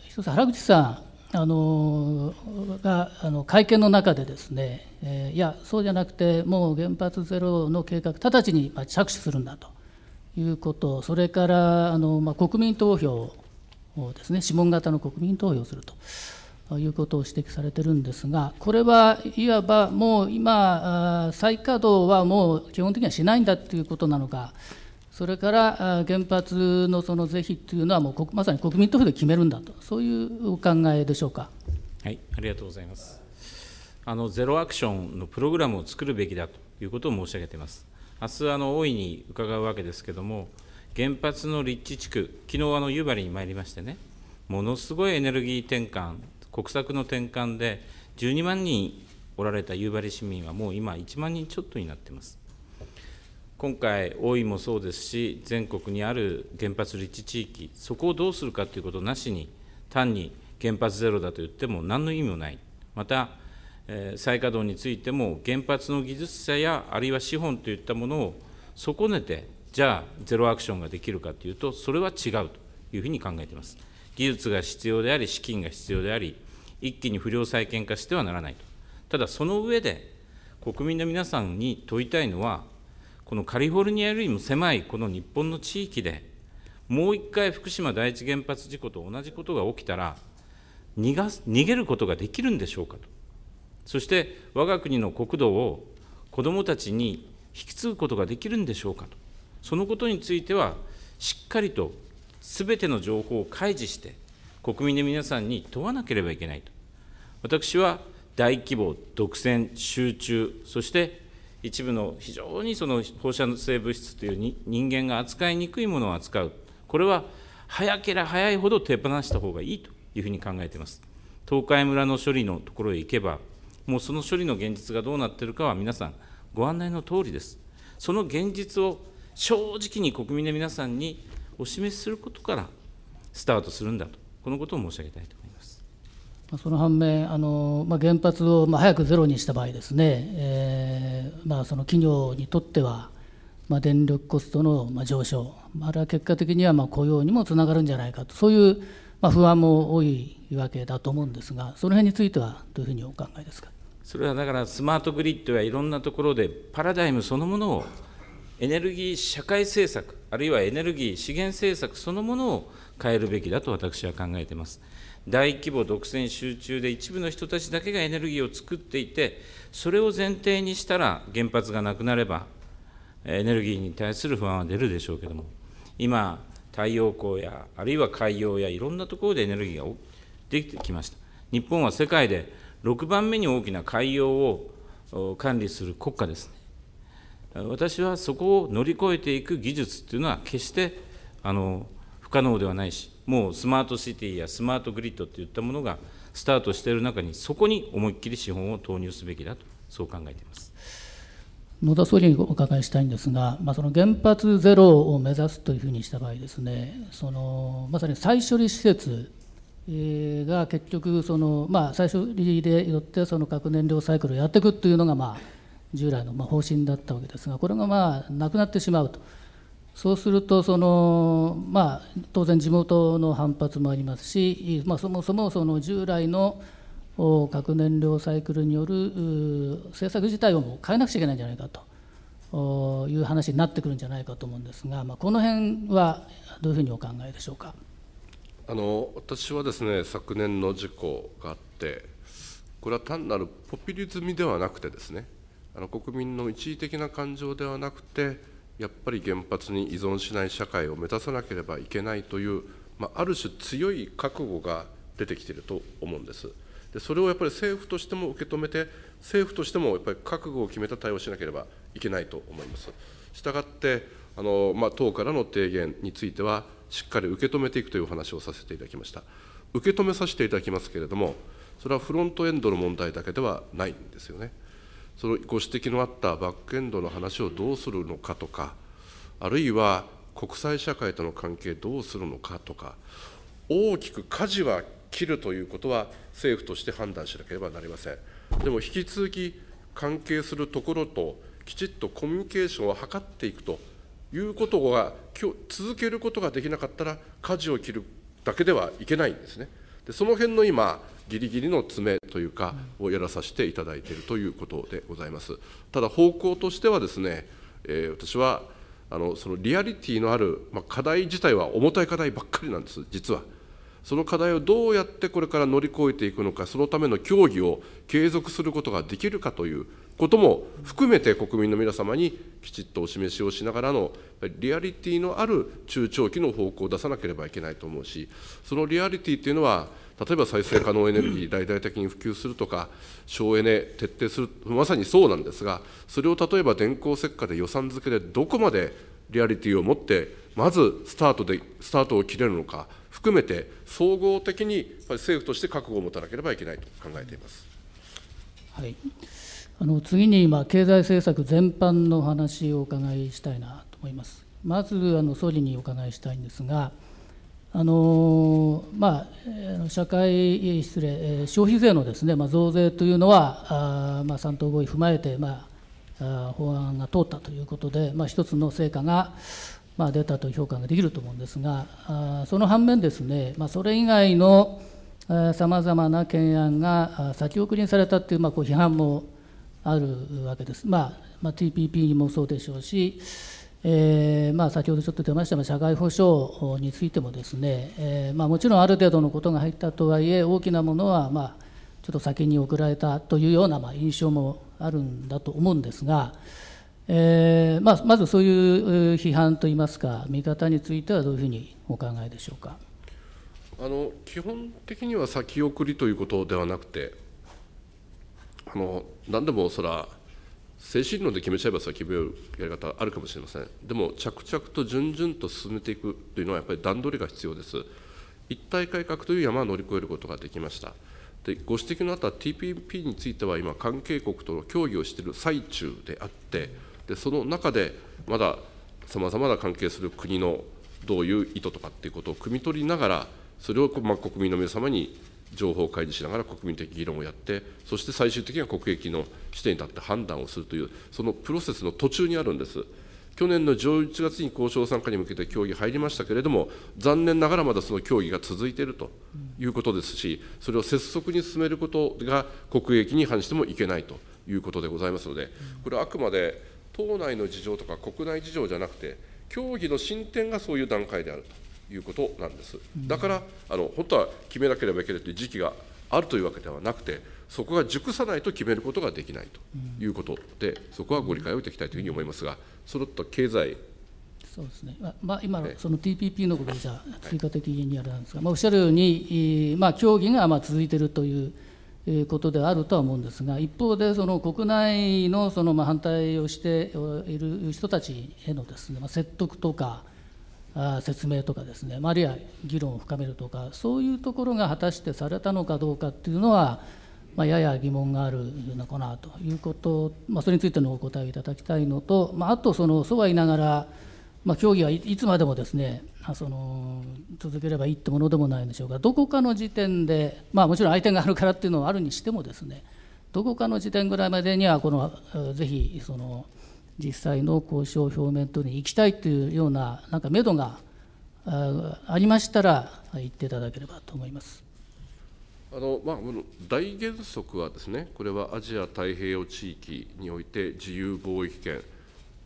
一つ、原口さんあのがあの会見の中で、ですね、えー、いや、そうじゃなくて、もう原発ゼロの計画、直ちに着手するんだと。いうこと、それからあの、まあ、国民投票をですね、諮問型の国民投票をするということを指摘されてるんですが、これはいわばもう今、再稼働はもう基本的にはしないんだということなのか、それから原発のその是非というのはもう、まさに国民投票で決めるんだと、そういうお考えでしょうか。はい、ありがとうございます。あのゼロアクションのプログラムを作るべきだということを申し上げています。あすあの大いに伺うわけですけれども、原発の立地地区、昨日あの夕張に参りましてね、ものすごいエネルギー転換、国策の転換で、12万人おられた夕張市民はもう今、1万人ちょっとになってます。今回、大井もそうですし、全国にある原発立地地域、そこをどうするかということなしに、単に原発ゼロだと言っても、何の意味もない、また再稼働についても、原発の技術者や、あるいは資本といったものを損ねて、じゃあ、ゼロアクションができるかというと、それは違うというふうに考えています。技術が必要であり、資金が必要であり、一気に不良債権化してはならないと。ただ、その上で、国民の皆さんに問いたいのは、このカリフォルニアよりも狭いこの日本の地域で、もう一回福島第一原発事故と同じことが起きたら逃がす、逃げることができるんでしょうかと。そして我が国の国土を子どもたちに引き継ぐことができるんでしょうかと、そのことについては、しっかりとすべての情報を開示して、国民の皆さんに問わなければいけないと、私は大規模、独占、集中、そして一部の非常にその放射性物質という人間が扱いにくいものを扱う、これは早ければ早いほど手放した方がいいというふうに考えています。東海村の処理のところへ行けばもうその処理の現実がどうなっているかは皆さん、ご案内の通りです。その現実を正直に国民の皆さんにお示しすることからスタートするんだと、このことを申し上げたいと思います。その反面、あのまあ、原発をまあ早くゼロにした場合ですね、えーまあ、その企業にとっては、まあ、電力コストのまあ上昇、あれは結果的にはまあ雇用にもつながるんじゃないかと、そういうまあ不安も多いわけだと思うんですが、その辺についてはどういうふうにお考えですか。それはだからスマートグリッドやいろんなところでパラダイムそのものをエネルギー社会政策あるいはエネルギー資源政策そのものを変えるべきだと私は考えています大規模独占集中で一部の人たちだけがエネルギーを作っていてそれを前提にしたら原発がなくなればエネルギーに対する不安は出るでしょうけども今太陽光やあるいは海洋やいろんなところでエネルギーができてきました日本は世界で6番目に大きな海洋を管理する国家ですね。私はそこを乗り越えていく技術というのは決してあの不可能ではないし、もうスマートシティやスマートグリッドといったものがスタートしている中に、そこに思いっきり資本を投入すべきだと、そう考えています。野田総理にお伺いしたいんですが、まあ、その原発ゼロを目指すというふうにした場合ですね、そのまさに再処理施設が結局その、まあ、最初利でよってその核燃料サイクルをやっていくというのが、まあ、従来のまあ方針だったわけですがこれがまあなくなってしまうとそうするとその、まあ、当然地元の反発もありますし、まあ、そもそもその従来の核燃料サイクルによる政策自体をもう変えなくちゃいけないんじゃないかという話になってくるんじゃないかと思うんですが、まあ、この辺はどういうふうにお考えでしょうか。あの私はですね昨年の事故があって、これは単なるポピュリズムではなくてですね、あの国民の一時的な感情ではなくて、やっぱり原発に依存しない社会を目指さなければいけないという、まあ、ある種強い覚悟が出てきていると思うんです。でそれをやっぱり政府としても受け止めて、政府としてもやっぱり覚悟を決めた対応しなければいけないと思います。したがってあの、まあ、党からの提言についてはしっかり受け止めていくというお話をさせていただきました。受け止めさせていただきますけれども、それはフロントエンドの問題だけではないんですよね。そのご指摘のあったバックエンドの話をどうするのかとか、あるいは国際社会との関係どうするのかとか、大きく舵は切るということは政府として判断しなければなりません。でも引き続き関係するところときちっとコミュニケーションを図っていくということが続けることができなかったら舵を切るだけではいけないんですね。でその辺の今ギリギリの詰めというかをやらさせていただいているということでございます。ただ方向としてはですね、えー、私はあのそのリアリティのある、まあ、課題自体は重たい課題ばっかりなんです実は。その課題をどうやってこれから乗り越えていくのか、そのための協議を継続することができるかということも含めて、国民の皆様にきちっとお示しをしながらの、リアリティのある中長期の方向を出さなければいけないと思うし、そのリアリティというのは、例えば再生可能エネルギー、大々的に普及するとか、省エネ、徹底する、まさにそうなんですが、それを例えば電光石火で予算付けでどこまでリアリティを持って、まずスタートでスタートを切れるのか。含めて、総合的にやっぱり政府として覚悟を持たなければいけないと考えています。はいあの次に今、経済政策全般の話をお伺いしたいなと思います。まずあの総理にお伺いしたいんですが、あのまあ、社会、失礼、消費税のですね、まあ、増税というのは、あまあ、3党合意踏まえて、まあ、法案が通ったということで、まあ、一つの成果がまあ、出たという評価ができると思うんですがその反面ですね、まあ、それ以外のさまざまな懸案が先送りにされたという,、まあ、こう批判もあるわけです、まあまあ、TPP もそうでしょうし、えーまあ、先ほどちょっと出ました社会保障についてもですね、えーまあ、もちろんある程度のことが入ったとはいえ大きなものは、まあ、ちょっと先に送られたというような、まあ、印象もあるんだと思うんですが。えーまあ、まずそういう批判といいますか、見方についてはどういうふうにお考えでしょうかあの基本的には先送りということではなくて、あの何でもそら、精神論で決めちゃえば先送うやり方あるかもしれません、でも着々と順々と進めていくというのは、やっぱり段取りが必要です。一体改革という山を乗り越えることができました。でご指摘のあった TPP については今、関係国との協議をしている最中であって、でその中でまださまざまな関係する国のどういう意図とかっていうことを汲み取りながら、それをまあ国民の皆様に情報を開示しながら国民的議論をやって、そして最終的には国益の視点に立って判断をするという、そのプロセスの途中にあるんです。去年の11月に交渉参加に向けて協議入りましたけれども、残念ながらまだその協議が続いているということですし、それを拙速に進めることが国益に反してもいけないということでございますので、これはあくまで党内の事情とか国内事情じゃなくて、協議の進展がそういう段階であるということなんです。だから、あの本当は決めなければいけないという時期があるというわけではなくて、そこが熟さないと決めることができないということで、そこはご理解をいただきたいというふうに思いますが、そろっと経済そうですね、まあ、今のその TPP のことでじゃ追加的にあれなんですが、まあ、おっしゃるように、まあ、協議がまあ続いているということであるとは思うんですが、一方で、その国内のそのまあ反対をしている人たちへのですね、まあ、説得とか、説明とかですね、あるいは議論を深めるとか、そういうところが果たしてされたのかどうかっていうのは、まあ、やや疑問があるのかなということ、まあ、それについてのお答えをいただきたいのと、まあ、あとその、そうは言いながら、まあ、協議はいつまでもですねその続ければいいってものでもないんでしょうがどこかの時点で、まあ、もちろん相手があるからっていうのはあるにしてもですねどこかの時点ぐらいまでにはこのぜひその実際の交渉表面等に行きたいというようななんか目処がありましたら言っていただければと思います。あのまあ、大原則はですね、これはアジア太平洋地域において自由貿易圏、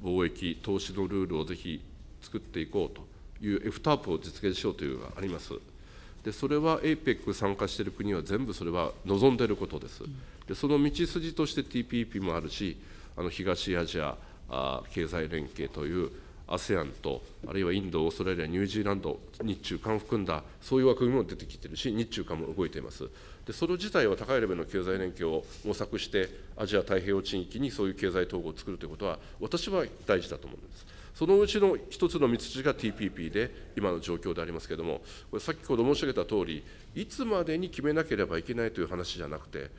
貿易、投資のルールをぜひ作っていこうという FTAP を実現しようというのがあります。でそれは APEC 参加している国は全部それは望んでいることです。でその道筋として TPP もあるし、あの東アジアあ経済連携という ASEAN と、あるいはインド、オーストラリア、ニュージーランド、日中韓を含んだ、そういう枠組みも出てきてるし、日中韓も動いています。でそれ自体は高いレベルの経済連携を模索して、アジア太平洋地域にそういう経済統合を作るということは、私は大事だと思うんです。そのうちの一つの道筋が TPP で、今の状況でありますけれども、これ先ほど申し上げたとおり、いつまでに決めなければいけないという話じゃなくて、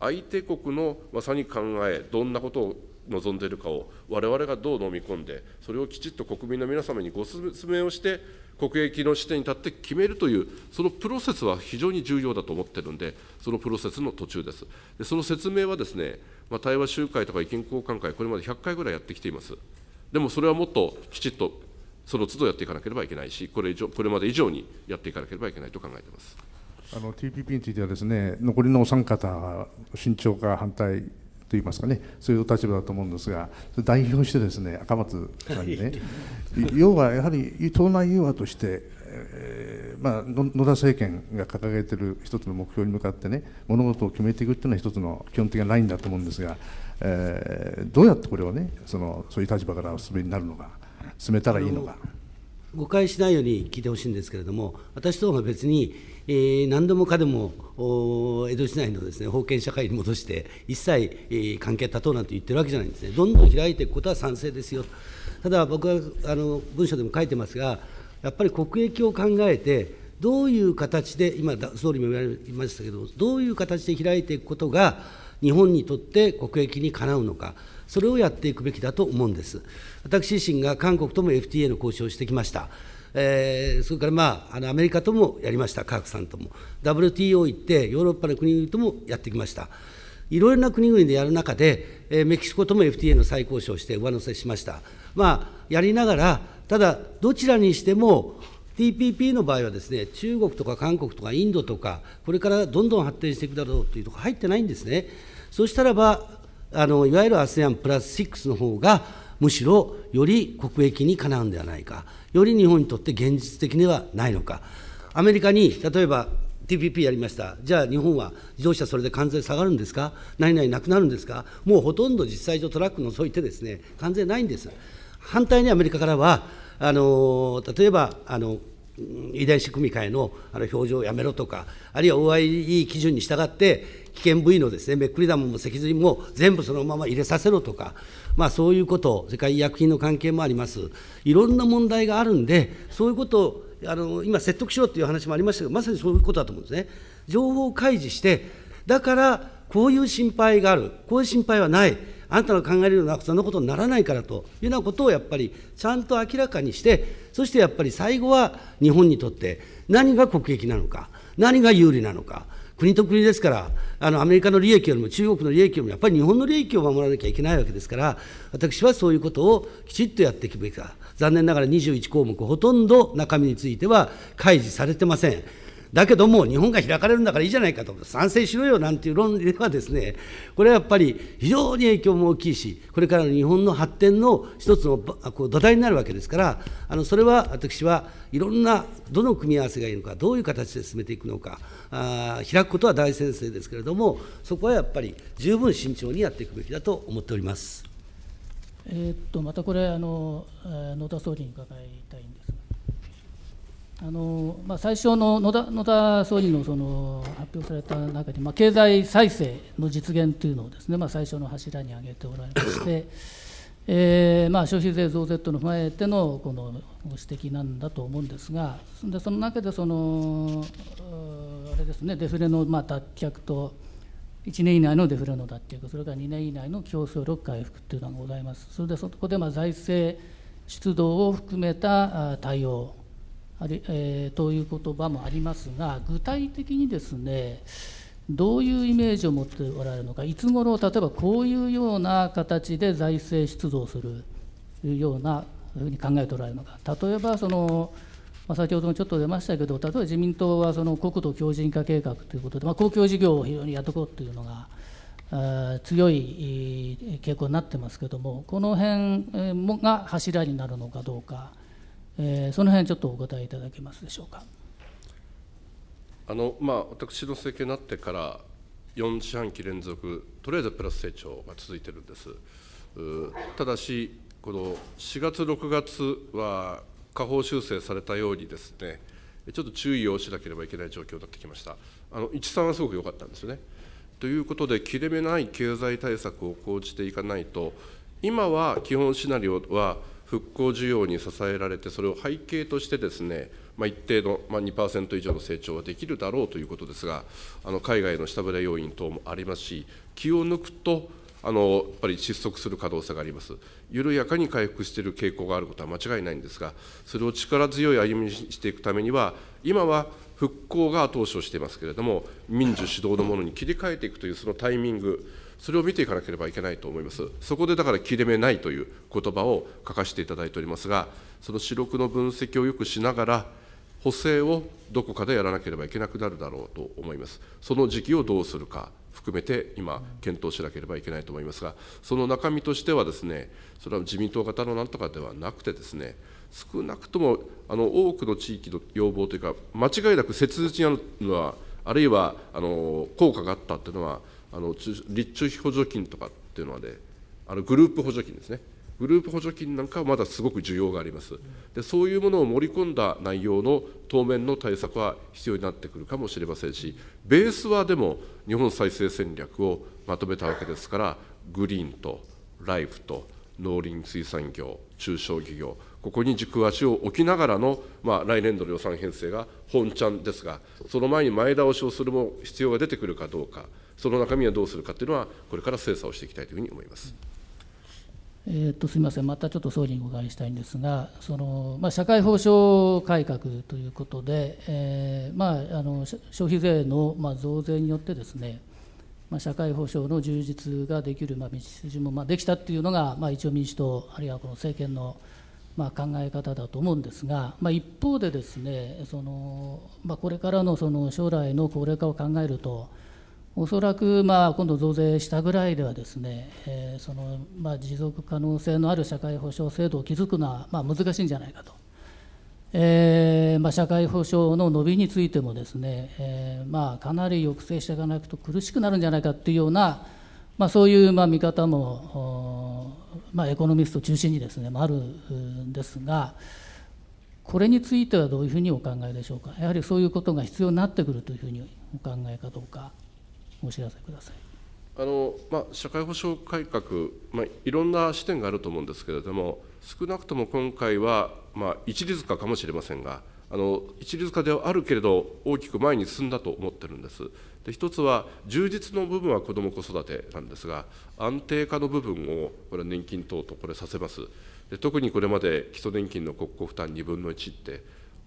相手国のまさに考え、どんなことを望んでいるかを我々がどう飲み込んでそれをきちっと国民の皆様にご説明をして国益の視点に立って決めるというそのプロセスは非常に重要だと思ってるんでそのプロセスの途中ですでその説明はですね、まあ、対話集会とか意見交換会これまで100回ぐらいやってきていますでもそれはもっときちっとその都度やっていかなければいけないしこれ以上これまで以上にやっていかなければいけないと考えていますあの TPP についてはですね残りのお三方、慎重か反対と言いますかねそういう立場だと思うんですが代表してですね赤松さんにね要はやはり党内融和として、えーまあ、野田政権が掲げている一つの目標に向かってね物事を決めていくというのは一つの基本的なラインだと思うんですが、えー、どうやってこれをねそのそういう立場からお進めになるのか進めたらいいのか。誤解しないように聞いてほしいんですけれども、私どもは別に、えー、何でもかでも江戸時代のです、ね、封建社会に戻して、一切、えー、関係断とうなんて言ってるわけじゃないんですね、どんどん開いていくことは賛成ですよ、ただ僕はあの文書でも書いてますが、やっぱり国益を考えて、どういう形で、今、総理も言われましたけど、どういう形で開いていくことが、日本にとって国益にかなうのか。それをやっていくべきだと思うんです。私自身が韓国とも FTA の交渉をしてきました。えー、それから、まあ、あのアメリカともやりました、科学さんとも。WTO 行って、ヨーロッパの国々ともやってきました。いろいろな国々でやる中で、えー、メキシコとも FTA の再交渉をして上乗せしました。まあ、やりながら、ただ、どちらにしても、TPP の場合はですね中国とか韓国とかインドとかこれからどんどん発展していくだろうというところ入ってないんですね。そうしたらばあのいわゆる ASEAN プラス6の方がむしろより国益にかなうんではないかより日本にとって現実的ではないのかアメリカに例えば TPP やりました、じゃあ日本は自動車それで関税下がるんですか、何々なくなるんですか、もうほとんど実際上トラック除いてですね関税ないんです。反対にアメリカからはあの例えばあの遺伝子組み換えのあの表情をやめろとか、あるいは OIE 基準に従って、危険部位のですね、めックリも脊髄も全部そのまま入れさせろとか、まあ、そういうこと、それから医薬品の関係もあります、いろんな問題があるんで、そういうことをあの今、説得しろという話もありましたけど、まさにそういうことだと思うんですね。情報を開示してだからこういう心配がある、こういう心配はない。あんたの考えるようなそんなことにならないからというようなことをやっぱりちゃんと明らかにしてそしてやっぱり最後は日本にとって何が国益なのか何が有利なのか国と国ですからあのアメリカの利益よりも中国の利益よりもやっぱり日本の利益を守らなきゃいけないわけですから私はそういうことをきちっとやっていくべきだ残念ながら21項目ほとんど中身については開示されてません。だけども日本が開かれるんだからいいじゃないかと賛成しろよなんていう論理ではですねこれはやっぱり非常に影響も大きいしこれからの日本の発展の一つのこう土台になるわけですからあのそれは私はいろんなどの組み合わせがいいのかどういう形で進めていくのかあ開くことは大先生ですけれどもそこはやっぱり十分慎重にやっていくべきだと思っております。えー、っとまたこれあの野田総理に伺いあのまあ、最初の野田野田総理のその発表された中で、まあ、経済再生の実現というのをですね、ねまあ、最初の柱に挙げておられまして、えーまあ、消費税増税というのを踏まえてのこのご指摘なんだと思うんですが、でその中でそのあれです、ね、デフレのまあ脱却と、1年以内のデフレの脱却、それから2年以内の競争力回復というのがございます、それでそこでまあ財政出動を含めた対応。あり、えー、という言葉もありますが具体的にですねどういうイメージを持っておられるのかいつ頃例えばこういうような形で財政出動するようなふうに考えておられるのか例えばその、まあ、先ほどもちょっと出ましたけど例えば自民党はその国土強靭化計画ということで、まあ、公共事業を非常にやってこうというのが。強い傾向になってますけどもこの辺が柱になるのかどうかえー、その辺ちょっとお答えいただけますでしょうか。あのまあ、私の政権になってから4四半期連続、とりあえずプラス成長が続いてるんです。ただし、この4月、6月は下方修正されたようにですね、ちょっと注意をしなければいけない状況になってきました。あの1、3はすごく良かったんですよね。ということで、切れ目ない経済対策を講じていかないと、今は基本シナリオは、復興需要に支えられて、それを背景としてですね、まあ、一定の、まあ、2%以上の成長はできるだろうということですが、あの海外の下振れ要因等もありますし、気を抜くと、あのやっぱり失速する可能性があります、緩やかに回復している傾向があることは間違いないんですが、それを力強い歩みにしていくためには、今は復興が後押しをしていますけれども、民主主導のものに切り替えていくというそのタイミング、それを見ていかなければいけないと思います。そこでだから切れ目ないという言葉を書かせていただいておりますが、その視力の分析をよくしながら、補正をどこかでやらなければいけなくなるだろうと思います。その時期をどうするか含めて今、検討しなければいけないと思いますが、その中身としてはですね、それは自民党型のなんとかではなくてですね、少なくともあの多くの地域の要望というか、間違いなく切実にあるのは、あるいはあの効果があったというのは、あの立地補助金とかっていうのはねあのグループ補助金ですねグループ補助金なんかはまだすごく需要がありますでそういうものを盛り込んだ内容の当面の対策は必要になってくるかもしれませんしベースはでも日本再生戦略をまとめたわけですからグリーンとライフと農林水産業中小企業ここに軸足を置きながらの、まあ、来年度の予算編成が本ちゃんですがその前に前倒しをするも必要が出てくるかどうか。その中身はどうするかというのは、これから精査をしていきたいというふうに思います。えー、っとすみません、またちょっと総理にお伺いしたいんですが、そのまあ、社会保障改革ということで、えー、まあ、あの消費税の、まあ、増税によってですね、まあ、社会保障の充実ができる、まあ、道筋も、まあ、できたというのが、まあ、一応民主党、あるいはこの政権の、まあ、考え方だと思うんですが、まあ、一方でですねその、まあ、これからのその将来の高齢化を考えると、おそらく、まあ、今度増税したぐらいではですね、えー、そのまあ、持続可能性のある社会保障制度を築くのは、まあ、難しいんじゃないかと、えー、まあ、社会保障の伸びについてもですね、えー、まあ、かなり抑制していかないと苦しくなるんじゃないかというような、まあ、そういうまあ見方も、まあ、エコノミスト中心にですね、まあ、あるんですが、これについてはどういうふうにお考えでしょうか、やはりそういうことが必要になってくるというふうにお考えかどうか。お知らせください。あのまあ、社会保障改革、まあ、いろんな視点があると思うんですけれども、少なくとも今回は、まあ、一律化かもしれませんが、あの一律化ではあるけれど、大きく前に進んだと思ってるんです。で一つは、充実の部分は子ども子育てなんですが、安定化の部分を、これは年金等とこれさせます。で特にこれまで基礎年金の国庫負担2分の1って、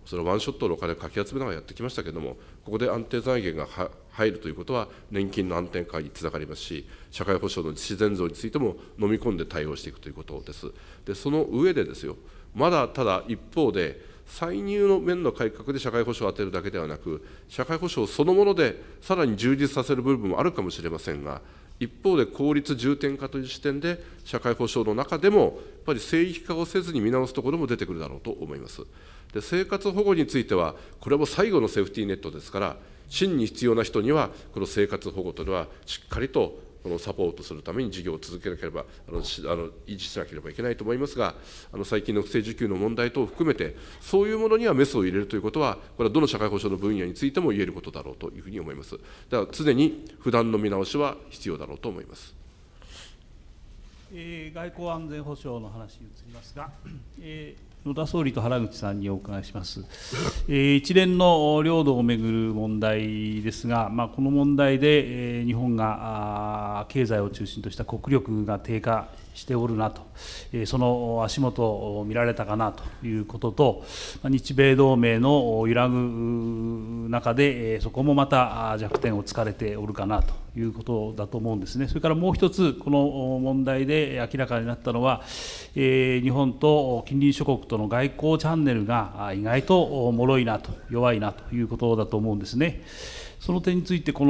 そのワンショットのお金をかき集めながらやってきましたけれども、ここで安定財源が入るということは、年金の安定化につながりますし、社会保障の自然増についても飲み込んで対応していくということです。でその上でですよまだただ一方で、歳入の面の改革で社会保障を当てるだけではなく、社会保障そのものでさらに充実させる部分もあるかもしれませんが、一方で効率重点化という視点で、社会保障の中でも、やっぱり正義化をせずに見直すところも出てくるだろうと思います。で生活保護については、これも最後のセーフティーネットですから、真に必要な人には、この生活保護というのは、しっかりとこのサポートするために事業を続けなければ、あのあの維持しなければいけないと思いますが、あの最近の不正受給の問題等を含めて、そういうものにはメスを入れるということは、これはどの社会保障の分野についても言えることだろうというふうに思います。だから常に普段の見直しは必要だろうと思います。えー、外交安全保障の話に移りますが、えー野田総理と原口さんにお伺いします、えー、一連の領土をめぐる問題ですが、まあ、この問題で、えー、日本が経済を中心とした国力が低下しておるなと、その足元を見られたかなということと、日米同盟の揺らぐ中で、そこもまた弱点を突かれておるかなということだと思うんですね、それからもう一つ、この問題で明らかになったのは、日本と近隣諸国との外交チャンネルが意外と脆いなと、弱いなということだと思うんですね。その点について、こ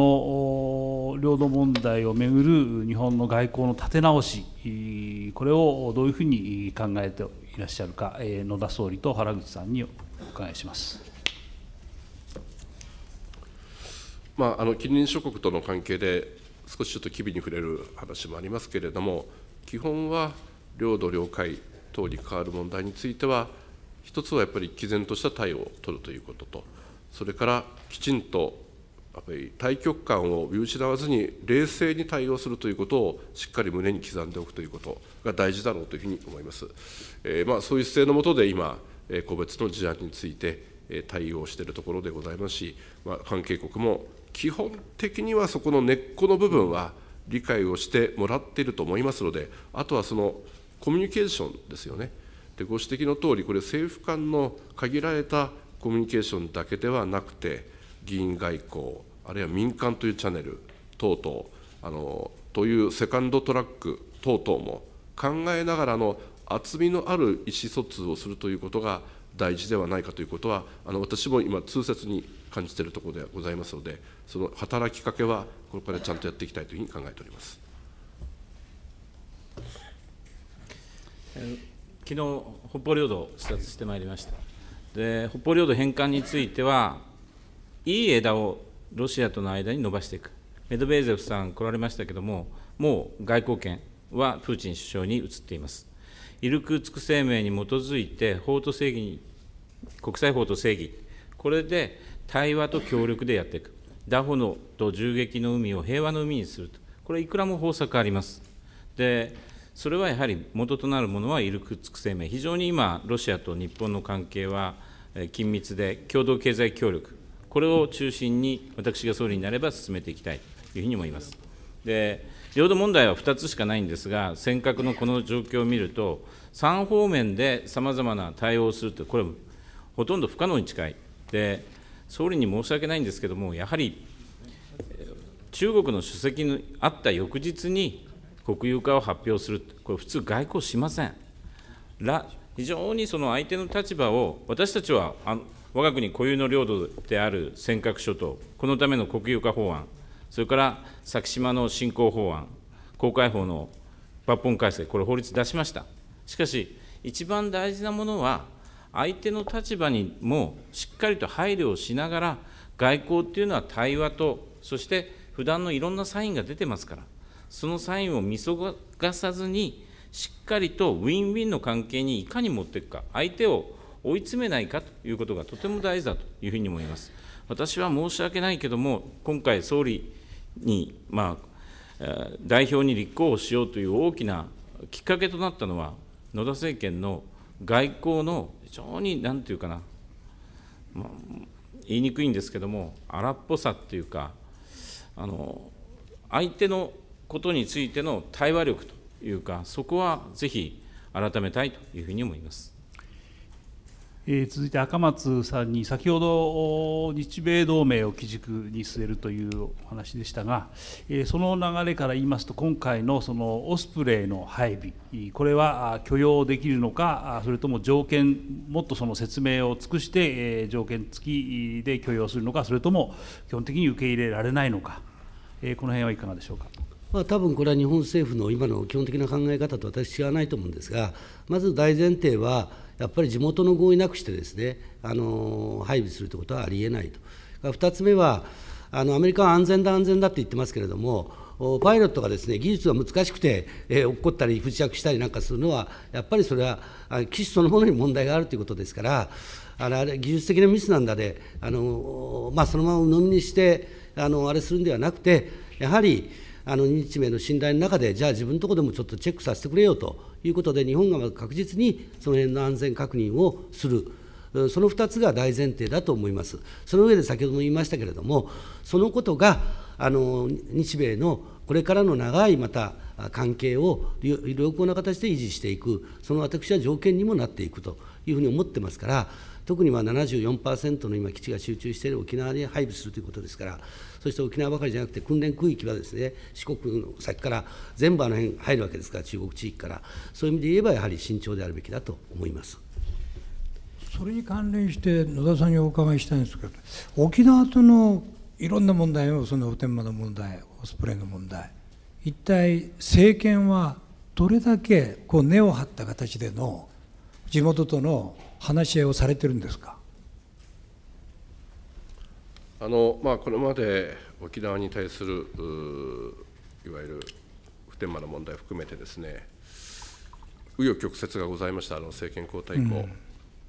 の領土問題をめぐる日本の外交の立て直し、これをどういうふうに考えていらっしゃるか、野田総理と原口さんにお伺いします。まあ、あの近隣諸国との関係で、少しちょっと機微に触れる話もありますけれども、基本は領土、領海等に関わる問題については、一つはやっぱり毅然とした対応を取るということと、それからきちんとやっぱり大局観を見失わずに冷静に対応するということをしっかり胸に刻んでおくということが大事だろうというふうに思います。えー、まあ、そういう姿勢のもとで今、え個別の事案について、え対応しているところでございますし、まあ、関係国も基本的にはそこの根っこの部分は理解をしてもらっていると思いますので、あとはそのコミュニケーションですよね。でご指摘のとおり、これ、政府間の限られたコミュニケーションだけではなくて、議員外交、あるいは民間というチャンネル等々、あのというセカンドトラック等々も考えながらの厚みのある意思疎通をするということが大事ではないかということは、あの私も今、痛切に感じているところでございますので、その働きかけは、これからちゃんとやっていきたいというふうに考えております昨日北方領土を視察してまいりました。で北方領土返還についてはいい枝をロシアとの間に伸ばしていく、メドベーゼフさん来られましたけども、もう外交権はプーチン首相に移っています。イルクーツク声明に基づいて、法と正義に、国際法と正義、これで対話と協力でやっていく、ダホのと銃撃の海を平和の海にすると、これ、いくらも方策あります。でそれはやはり元となるものはイルクーツク声明、非常に今、ロシアと日本の関係は緊密で、共同経済協力、これを中心に私が総理になれば進めていきたいというふうに思います。で領土問題は2つしかないんですが、尖閣のこの状況を見ると、3方面でさまざまな対応をすると、これ、ほとんど不可能に近い、で総理に申し訳ないんですけども、やはり中国の主席にあった翌日に国有化を発表する、これ、普通、外交しません。ら非常にその相手の立場を、私たちはあの我が国固有の領土である尖閣諸島、このための国有化法案、それから先島の振興法案、公開法の抜本改正、これ、法律出しました。しかし、一番大事なものは、相手の立場にもしっかりと配慮をしながら、外交っていうのは対話と、そして普段のいろんなサインが出てますから、そのサインを見逃さずに、しっかりとウィンウィンの関係にいかに持っていくか、相手を追い詰めないかということがとても大事だというふうに思います。私は申し訳ないけども、今回、総理に、まあ、代表に立候補しようという大きなきっかけとなったのは、野田政権の外交の非常になんていうかな、まあ、言いにくいんですけども、荒っぽさっていうか、あの相手のことについての対話力というか、そこはぜひ改めたいというふうに思います。え続いて赤松さんに先ほど日米同盟を基軸に据えるというお話でしたが、えその流れから言いますと今回のそのオスプレイの配備これは許容できるのかそれとも条件もっとその説明を尽くして、え条件付きで許容するのかそれとも基本的に受け入れられないのか、えこの辺はいかがでしょうか。まあ、多分これは日本政府の今の基本的な考え方と私違わないと思うんですが、まず大前提は、やっぱり地元の合意なくしてですね、あの配備するということはありえないと。2つ目はあのアメリカは安全だ安全だって言ってますけれども、パイロットがですね技術が難しくて、えー、落っこったり、不時着したりなんかするのは、やっぱりそれは機種そのものに問題があるということですから、あれあれ技術的なミスなんだで、あのまあ、そのまま鵜呑みにしてあの、あれするんではなくて、やはり、あの日米の信頼の中で、じゃあ自分のとこでもちょっとチェックさせてくれよということで、日本が確実にその辺の安全確認をする。その2つが大前提だと思います。その上で先ほども言いましたけれども、そのことがあの日米のこれからの長いまた関係を良好な形で維持していく、その私は条件にもなっていくというふうに思ってますから、特にまあ74%の今、基地が集中している沖縄に配備するということですから、そして沖縄ばかりじゃなくて訓練区域はですね四国の先から全部あの辺入るわけですから中国地域からそういう意味で言えばやはり慎重であるべきだと思います。それに関連して野田さんにお伺いしたいんですけど沖縄とのいろんな問題をその普天間の問題オスプレイの問題一体政権はどれだけこう根を張った形での地元との話し合いをされてるんですかあのまあ、これまで沖縄に対するいわゆる普天間の問題含めてですね紆余曲折がございましたあの政権交代以降、うん、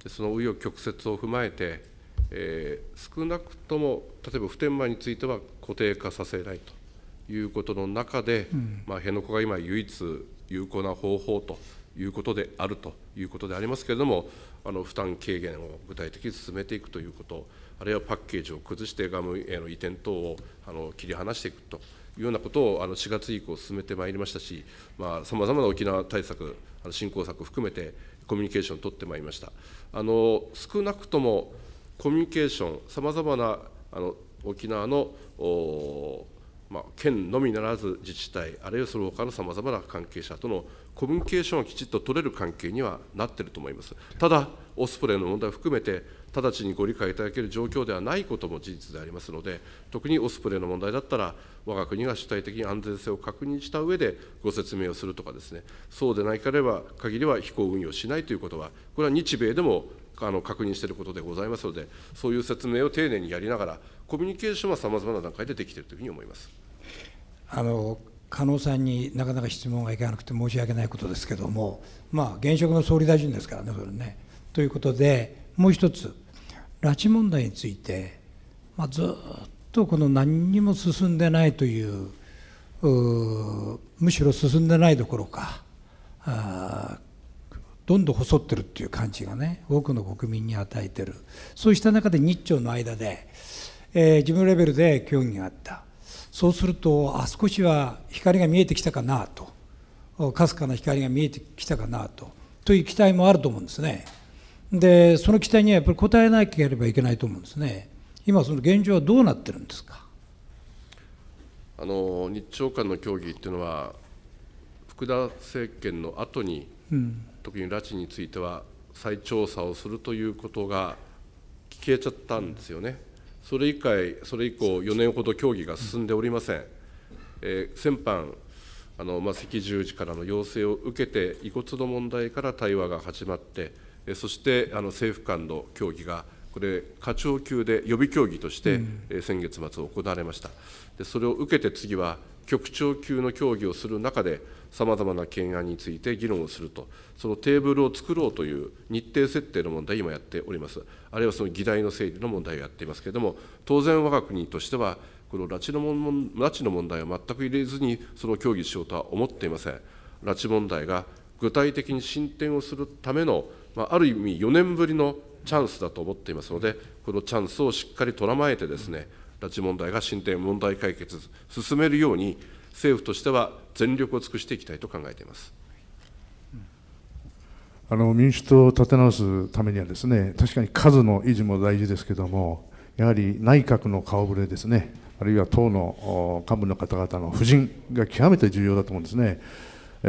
でその紆余曲折を踏まえて、えー、少なくとも例えば普天間については固定化させないということの中で、うん、まあ、辺野古が今唯一有効な方法ということであるということでありますけれどもあの負担軽減を具体的に進めていくということあるいはパッケージを崩してガムへの移転等をあの切り離していくというようなことをあの4月以降進めてまいりましたし、さまざ、あ、まな沖縄対策、あの振興策含めてコミュニケーションを取ってまいりました。あの少なくともコミュニケーション、さまざまなあの沖縄のまあ、県のみならず自治体、あるいはその他のさまざまな関係者とのコミュニケーションをきちっと取れる関係にはなっていると思います。ただ、オスプレイの問題を含めて、直ちにご理解いただける状況ではないことも事実でありますので、特にオスプレイの問題だったら、我が国が主体的に安全性を確認した上でご説明をするとかですね、そうでないかれば限りは飛行運用しないということは、これは日米でもあの確認していることでございますので、そういう説明を丁寧にやりながら、コミュニケーションはさまざまな段階でできているというふうに思います。あの加納さんになかなか質問がいかなくて申し訳ないことですけども、まあ、現職の総理大臣ですからね、それね。ということで、もう一つ、拉致問題について、まあ、ずっとこの何にも進んでないというむしろ進んでないどころか、どんどん細ってるっていう感じがね、多くの国民に与えてる、そうした中で日朝の間で、えー、自分レベルで協議があった。そうするとあ少しは光が見えてきたかなとかすかな光が見えてきたかなとという期待もあると思うんですねでその期待にはやっぱり応えなければいけないと思うんですね今その現状はどうなってるんですかあの日朝間の協議っていうのは福田政権の後に、うん、特に拉致については再調査をするということが消えちゃったんですよね。うんそれ以外、それ以降、4年ほど協議が進んでおりません。えー、先般あの、まあ、赤十字からの要請を受けて、遺骨の問題から対話が始まって、えー、そしてあの政府間の協議が、これ、課長級で予備協議として、えー、先月末行われました。でそれを受けて次は局長級の協議をする中でさまざまな懸案について議論をすると、そのテーブルを作ろうという日程設定の問題、今やっております、あるいはその議題の整理の問題をやっていますけれども、当然、我が国としては、この拉致の拉致の問題を全く入れずに、その協議しようとは思っていません。拉致問題が具体的に進展をするための、まあ、ある意味4年ぶりのチャンスだと思っていますので、このチャンスをしっかりとらまえてですね、拉致問題が進展、問題解決、進めるように、政府としては全力を尽くしていきたいと考えています。あの民主党を立て直すためにはですね確かに数の維持も大事ですけどもやはり内閣の顔ぶれですねあるいは党の幹部の方々の布陣が極めて重要だと思うんですね。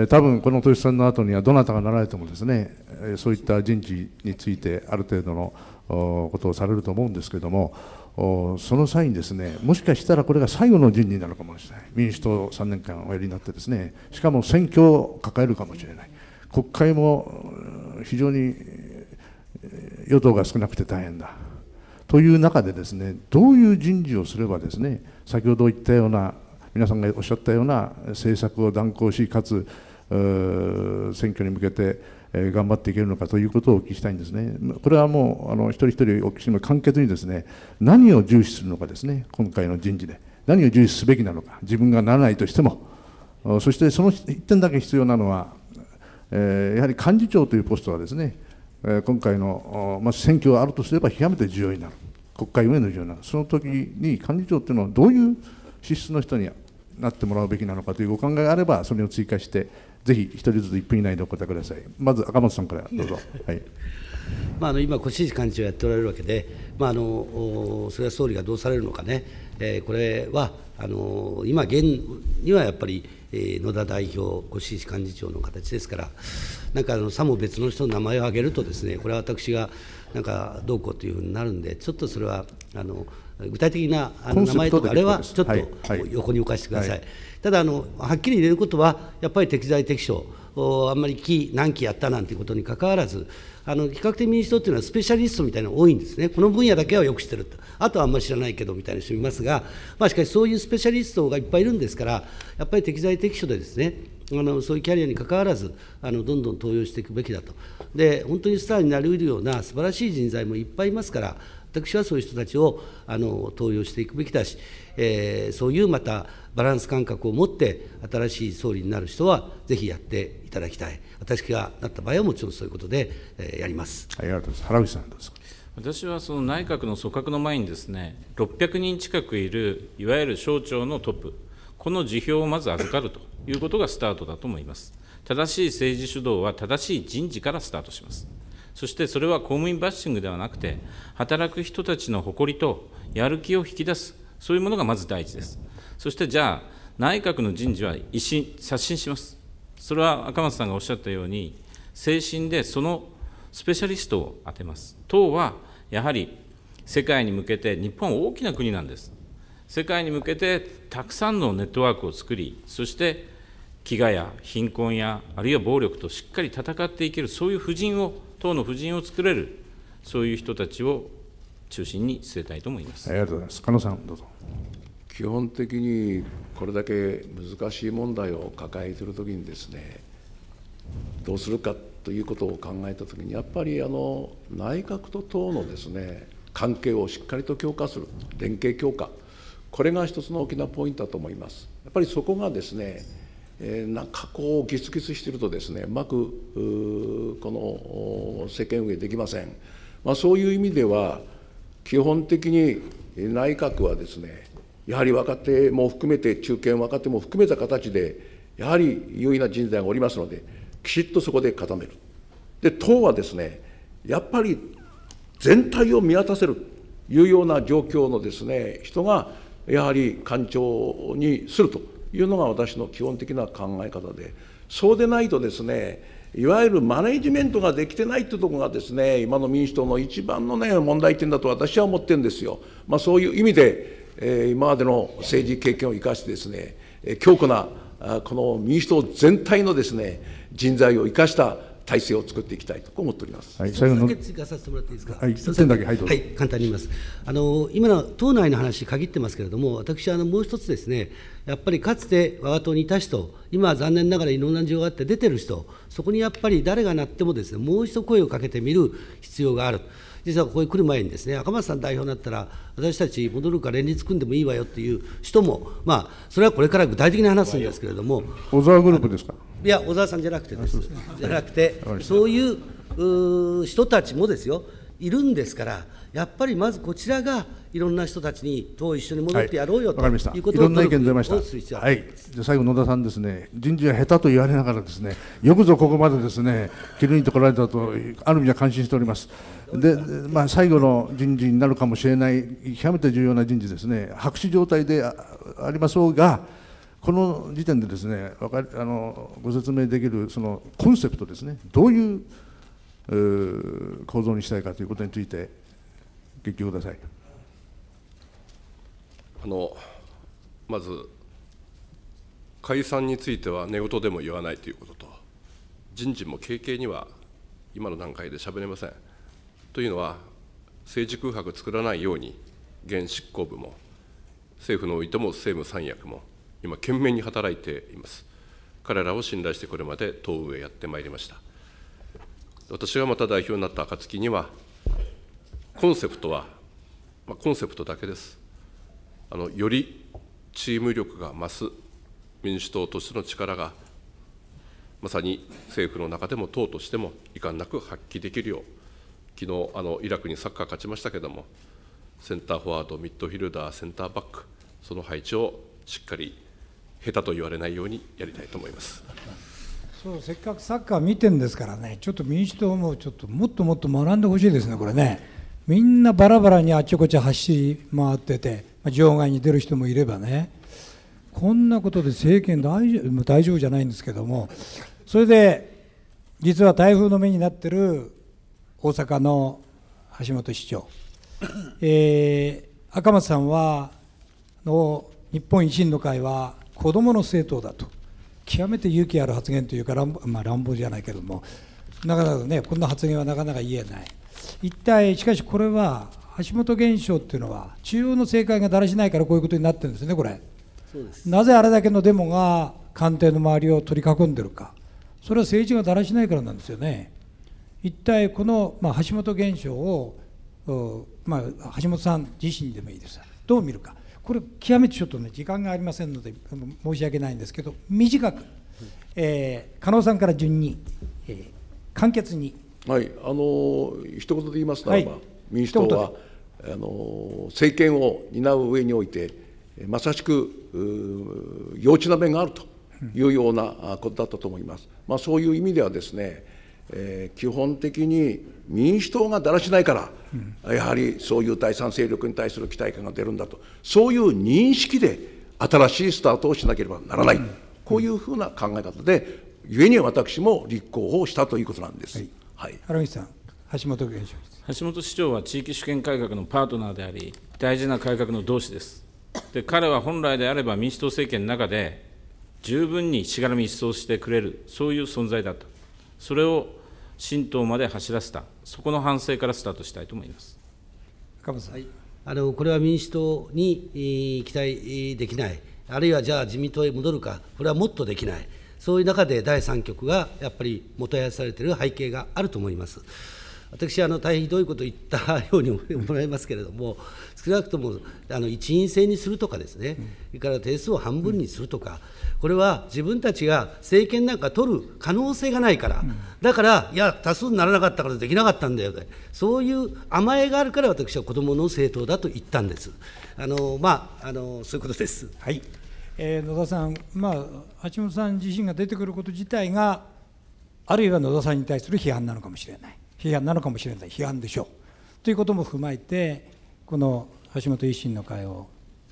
多分この統一選の後にはどなたがなられてもですねそういった人事についてある程度のことをされると思うんですけどもその際にですねもしかしたらこれが最後の人事になるかもしれない民主党3年間おやりになってですねしかも選挙を抱えるかもしれない国会も非常に与党が少なくて大変だという中でですねどういう人事をすればですね先ほど言ったような皆さんがおっしゃったような政策を断行しかつ選挙に向けてえ頑張っていけるのかということをお聞きしたいんですね。これはもうあの一人一人お聞きしても簡潔にですね何を重視するのかですね今回の人事で何を重視すべきなのか自分がならないとしてもそしてその1点だけ必要なのは、えやはり幹事長というポストはですね今回の、ま選挙があるとすれば極めて重要になる国会運営の重要なその時に幹事長というのはどういう資質の人になってもらうべきなのかというお考えがあればそれを追加してぜひ一人ずつ1分以内でお答えください。まず赤松さんからどうぞ。はい。まあ、あの今、越井幹事長やっておられるわけで、まあ、あの菅総理がどうされるのかね、えー、これはあの今、現にはやっぱり、えー、野田代表、越井幹事長の形ですから、なんかあのさも別の人の名前を挙げると、ですねこれは私がなんかどうこうというふうになるんで、ちょっとそれはあの具体的な名前とか、あれはちょっと横に置かせてください。はいはいただあの、はっきり入れることは、やっぱり適材適所、あんまり期、何期やったなんていうことにかかわらず、あの比較的民主党っていうのはスペシャリストみたいなのが多いんですね、この分野だけはよく知ってると、あとはあんまり知らないけどみたいな人いますが、まあ、しかしそういうスペシャリストがいっぱいいるんですから、やっぱり適材適所でですね、あのそういうキャリアにかかわらずあの、どんどん登用していくべきだと、で本当にスターになりうるような素晴らしい人材もいっぱいいますから、私はそういう人たちをあの登用していくべきだし、えー、そういうまたバランス感覚を持って新しい総理になる人はぜひやっていただきたい私がなった場合はもちろんそういうことで、えー、やりますありがとうございます原口さんどう私はその内閣の組閣の前にですね600人近くいるいわゆる省庁のトップこの辞表をまず預かると いうことがスタートだと思います正しい政治主導は正しい人事からスタートしますそしてそれは公務員バッシングではなくて働く人たちの誇りとやる気を引き出すそういうものがまず第一ですそしてじゃあ、内閣の人事は一新刷新します、それは赤松さんがおっしゃったように、精神でそのスペシャリストを当てます、党はやはり世界に向けて、日本は大きな国なんです、世界に向けてたくさんのネットワークを作り、そして飢餓や貧困や、あるいは暴力としっかり戦っていける、そういう布陣を、党の布陣を作れる、そういう人たちを中心に据えたいと思います。ありがとうございます。加野さん、どうぞ。基本的にこれだけ難しい問題を抱えているときにですねどうするかということを考えたときにやっぱりあの内閣と党のですね関係をしっかりと強化する連携強化これが一つの大きなポイントだと思います。やっぱりそこがですねえなんかこうギスギスしてるとですねうまくこの世間運営できません、まあ、そういう意味では基本的に内閣はですねやはり若手も含めて、中堅若手も含めた形で、やはり優位な人材がおりますので、きちっとそこで固める。で、党はですね、やっぱり全体を見渡せるというような状況のですね、人が、やはり官庁にするというのが私の基本的な考え方で、そうでないとですね、いわゆるマネジメントができてないというところがですね、今の民主党の一番の、ね、問題点だと私は思ってるんですよ。まあ、そういう意味でえー、今までの政治経験を生かしてですね、えー、強固なこの民主党全体のですね人材を生かした体制を作っていきたいと思っております。はい、最後の追加させてもらっていいですか。はい、一点だけはい、はい、簡単に言います。あの今の党内の話限ってますけれども、私はあのもう一つですね、やっぱりかつて我が党にいた人、今残念ながらいろんな事情があって出てる人、そこにやっぱり誰がなってもですね、もう一度声をかけてみる必要がある。実はここに来る前にですね赤松さん代表になったら私たち戻るか連立組んでもいいわよっていう人も、まあ、それはこれから具体的に話すんですけれども小沢グループですかいや小沢さんじゃなくてですじゃなくてそういう人たちもですよいるんですからやっぱりまずこちらがいろんな人たちに党一緒に戻ってやろうよ、はい、ということをいろんな意見出ました。はい。じゃ最後野田さんですね。人事は下手と言われながらですね、よくぞここまでですね、切り抜いてこられたとある意味は感心しております。で、まあ、最後の人事になるかもしれない極めて重要な人事ですね白紙状態でありましょうがこの時点でですねかあのご説明できるそのコンセプトですねどういうう構造にしたいかということについて言及ください。あのまず解散については寝言でも言わないということと人事も軽々には今の段階でしゃべれません。というのは、政治空白作らないように、現執行部も、政府においても政務三役も、今、懸命に働いています。彼らを信頼してこれまで党運営やってまいりました。私がまた代表になった暁には、コンセプトは、まあ、コンセプトだけです。あのよりチーム力が増す民主党としての力がまさに政府の中でも党としても遺憾なく発揮できるよう昨日あのイラクにサッカー勝ちましたけれども、センターフォワード、ミッドフィルダー、センターバック、その配置をしっかり下手と言われないようにやりたいと思いますそうせっかくサッカー見てるんですからね、ちょっと民主党もちょっともっともっと学んでほしいですね、これね、みんなバラバラにあちこち走り回ってて、まあ、場外に出る人もいればね、こんなことで政権大丈夫じゃないんですけども、それで実は台風の目になってる大阪の橋本市長、えー、赤松さんはの日本維新の会は子どもの政党だと極めて勇気ある発言というか乱,、まあ、乱暴じゃないけどもなかなかねこんな発言はなかなか言えない一体しかしこれは橋本現象っていうのは中央の政界がだらしないからこういうことになってるんですねこれなぜあれだけのデモが官邸の周りを取り囲んでるかそれは政治がだらしないからなんですよね一体この、まあ、橋本現象を、まあ、橋本さん自身でもいいですどう見るかこれ極めてちょっとね時間がありませんので申し訳ないんですけど短く、えー、加納さんから順に、えー、簡潔に。はいあの一言で言いますならば、はい、民主党はあの政権を担う上においてまさしく幼稚な面があるというようなことだったと思います。まあ、そういう意味ではですねえー、基本的に民主党がだらしないから、やはりそういう第三勢力に対する期待感が出るんだと、そういう認識で新しいスタートをしなければならない、うん、こういうふうな考え方で、ゆえに私も立候補したということなんです。はい、はい、原口さん橋本現象橋本市長は地域主権改革のパートナーであり、大事な改革の同志です。で彼は本来であれば民主党政権の中で、十分にしがらみ一掃してくれる、そういう存在だった。それを新党まで走らせた、そこの反省からスタートしたいと思います赤松さん、はい、あのこれは民主党に期待できない、あるいはじゃあ自民党へ戻るか、これはもっとできない、そういう中で第3極がやっぱりもたやされている背景があると思います。私あの大変ひどいことを言ったように思いますけれども、少なくともあの一員制にするとかですね、それから定数を半分にするとか、これは自分たちが政権なんか取る可能性がないから、だから、いや、多数にならなかったからできなかったんだよそういう甘えがあるから、私は子どもの政党だと言ったんです。あのまあ、あのそういうことです、はいえー、野田さん、まあ、橋本さん自身が出てくること自体が、あるいは野田さんに対する批判なのかもしれない、批判なのかもしれない、批判でしょう。ということも踏まえて、この橋本維新の会を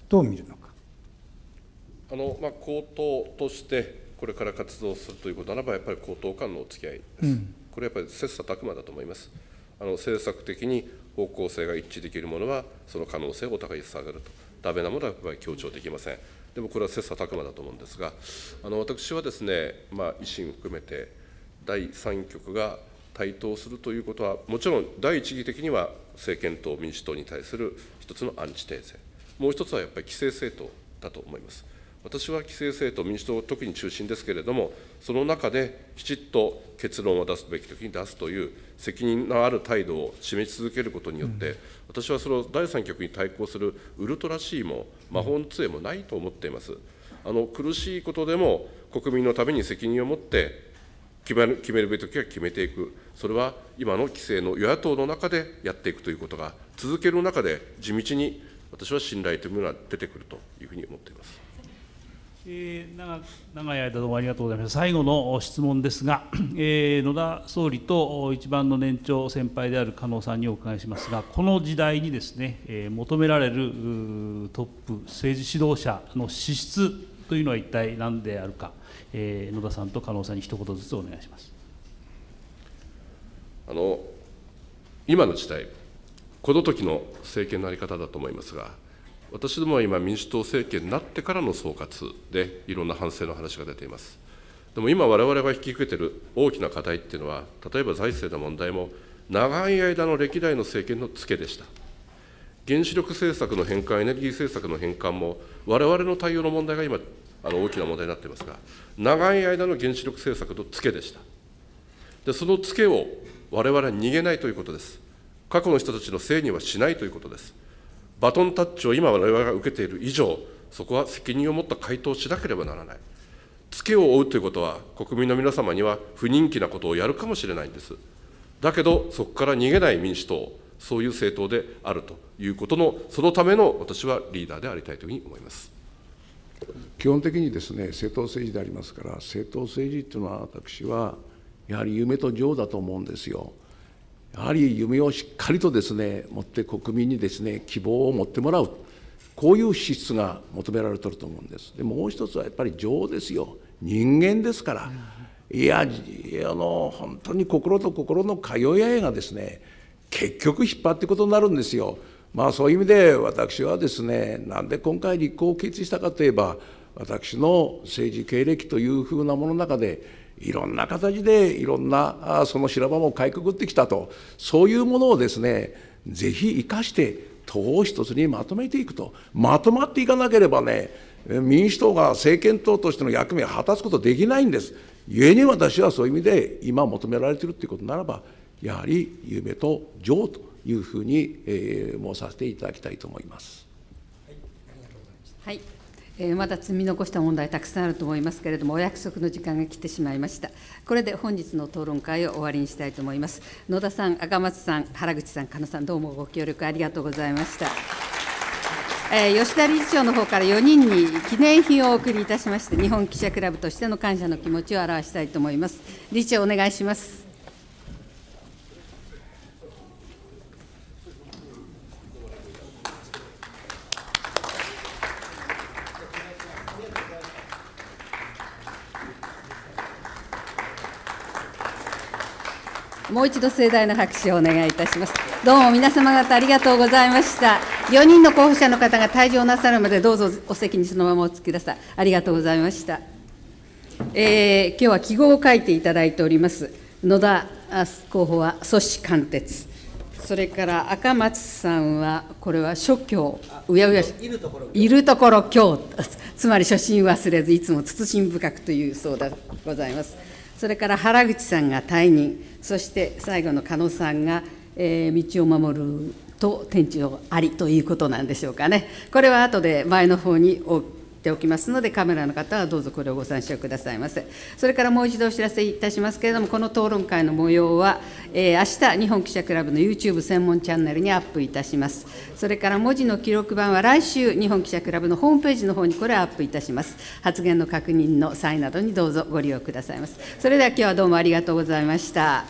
どう見るのか。あのまあ、高等としてこれから活動するということならば、やっぱり高等間のお付き合いです、うん、これやっぱり切磋琢磨だと思います、あの政策的に方向性が一致できるものは、その可能性をお互い下げると、だめなものはやっぱり強調できません、でもこれは切磋琢磨だと思うんですが、あの私はですね、まあ、維新含めて、第3局が対等するということは、もちろん第一義的には政権と民主党に対する一つのアンチテーゼ、もう一つはやっぱり規制政党だと思います。私は規制政党、民主党、特に中心ですけれども、その中できちっと結論を出すべきときに出すという責任のある態度を示し続けることによって、うん、私はその第三極に対抗するウルトラシーも魔法の杖もないと思っています。あの苦しいことでも国民のために責任を持って決め決めるべききは決めていく、それは今の規制の与野党の中でやっていくということが、続ける中で地道に私は信頼というものが出てくるというふうに思っています。えー、長長い間どうもありがとうございました最後の質問ですが、えー、野田総理と一番の年長先輩である加納さんにお伺いしますがこの時代にですね、えー、求められるトップ政治指導者の資質というのは一体何であるかえー、野田さんと加納さんに一言ずつお願いしますあの今の時代、この時の政権のあり方だと思いますが、私どもは今、民主党政権になってからの総括で、いろんな反省の話が出ています。でも今、われわれが引き受けている大きな課題っていうのは、例えば財政の問題も、長い間の歴代の政権のつけでした。原子力政策の変換、エネルギー政策の変換も、われわれの対応の問題が今、あの大きな問題になっていますが、長い間の原子力政策のツケでした。でそのツケを我々は逃げないということです。過去の人たちのせいにはしないということです。バトンタッチを今我々が受けている以上、そこは責任を持った回答をしなければならない。ツケを負うということは、国民の皆様には不人気なことをやるかもしれないんです。だけど、そこから逃げない民主党、そういう政党であるということの、そのための私はリーダーでありたいというふうに思います。基本的にですね政党政治でありますから、政党政治というのは、私はやはり夢と情だと思うんですよ。やはり夢をしっかりとですね持って国民にですね希望を持ってもらう、こういう資質が求められてると思うんです。でもう一つはやっぱり情ですよ、人間ですから、いや、あの本当に心と心の通い合いがですね結局引っ張っていくことになるんですよ。まあ、そういう意味で私はですねなんで今回立候補を決意したかといえば私の政治経歴というふうなものの中でいろんな形でいろんなその修羅場もかいくぐってきたとそういうものをですねぜひ生かして党を一つにまとめていくとまとまっていかなければね民主党が政権党としての役目を果たすことできないんです。故に私はそういう意味で今求められているということならばやはり夢と情というふうに、えー、申させていただきたいと思います。はい、えー、まだ積み残した問題たくさんあると思いますけれどもお約束の時間が来てしまいましたこれで本日の討論会を終わりにしたいと思います野田さん赤松さん原口さん加野さんどうもご協力ありがとうございました、えー、吉田理事長の方から4人に記念品をお送りいたしまして日本記者クラブとしての感謝の気持ちを表したいと思います理事長お願いしますもう一度盛大な拍手をお願いいたしますどうも皆様方ありがとうございました4人の候補者の方が退場なさるまでどうぞお席にそのままお付きくださいありがとうございましたえー、今日は記号を書いていただいております野田候補は組織貫徹それから赤松さんはこれは諸教うやうやいるところ今日、つまり初心忘れずいつも慎み深くというそうでございますそれから原口さんが退任、そして最後の狩野さんが、えー、道を守ると天地をありということなんでしょうかね。これは後で前の方にっておきますので、カメラの方はどうぞこれをご参照くださいませ。それからもう一度お知らせいたしますけれども、この討論会の模様は、えー、明日日本記者クラブの YouTube 専門チャンネルにアップいたします。それから文字の記録版は来週、日本記者クラブのホームページの方にこれアップいたします。発言の確認の際などにどうぞご利用くださいませ。それでは今日はどうもありがとうございました。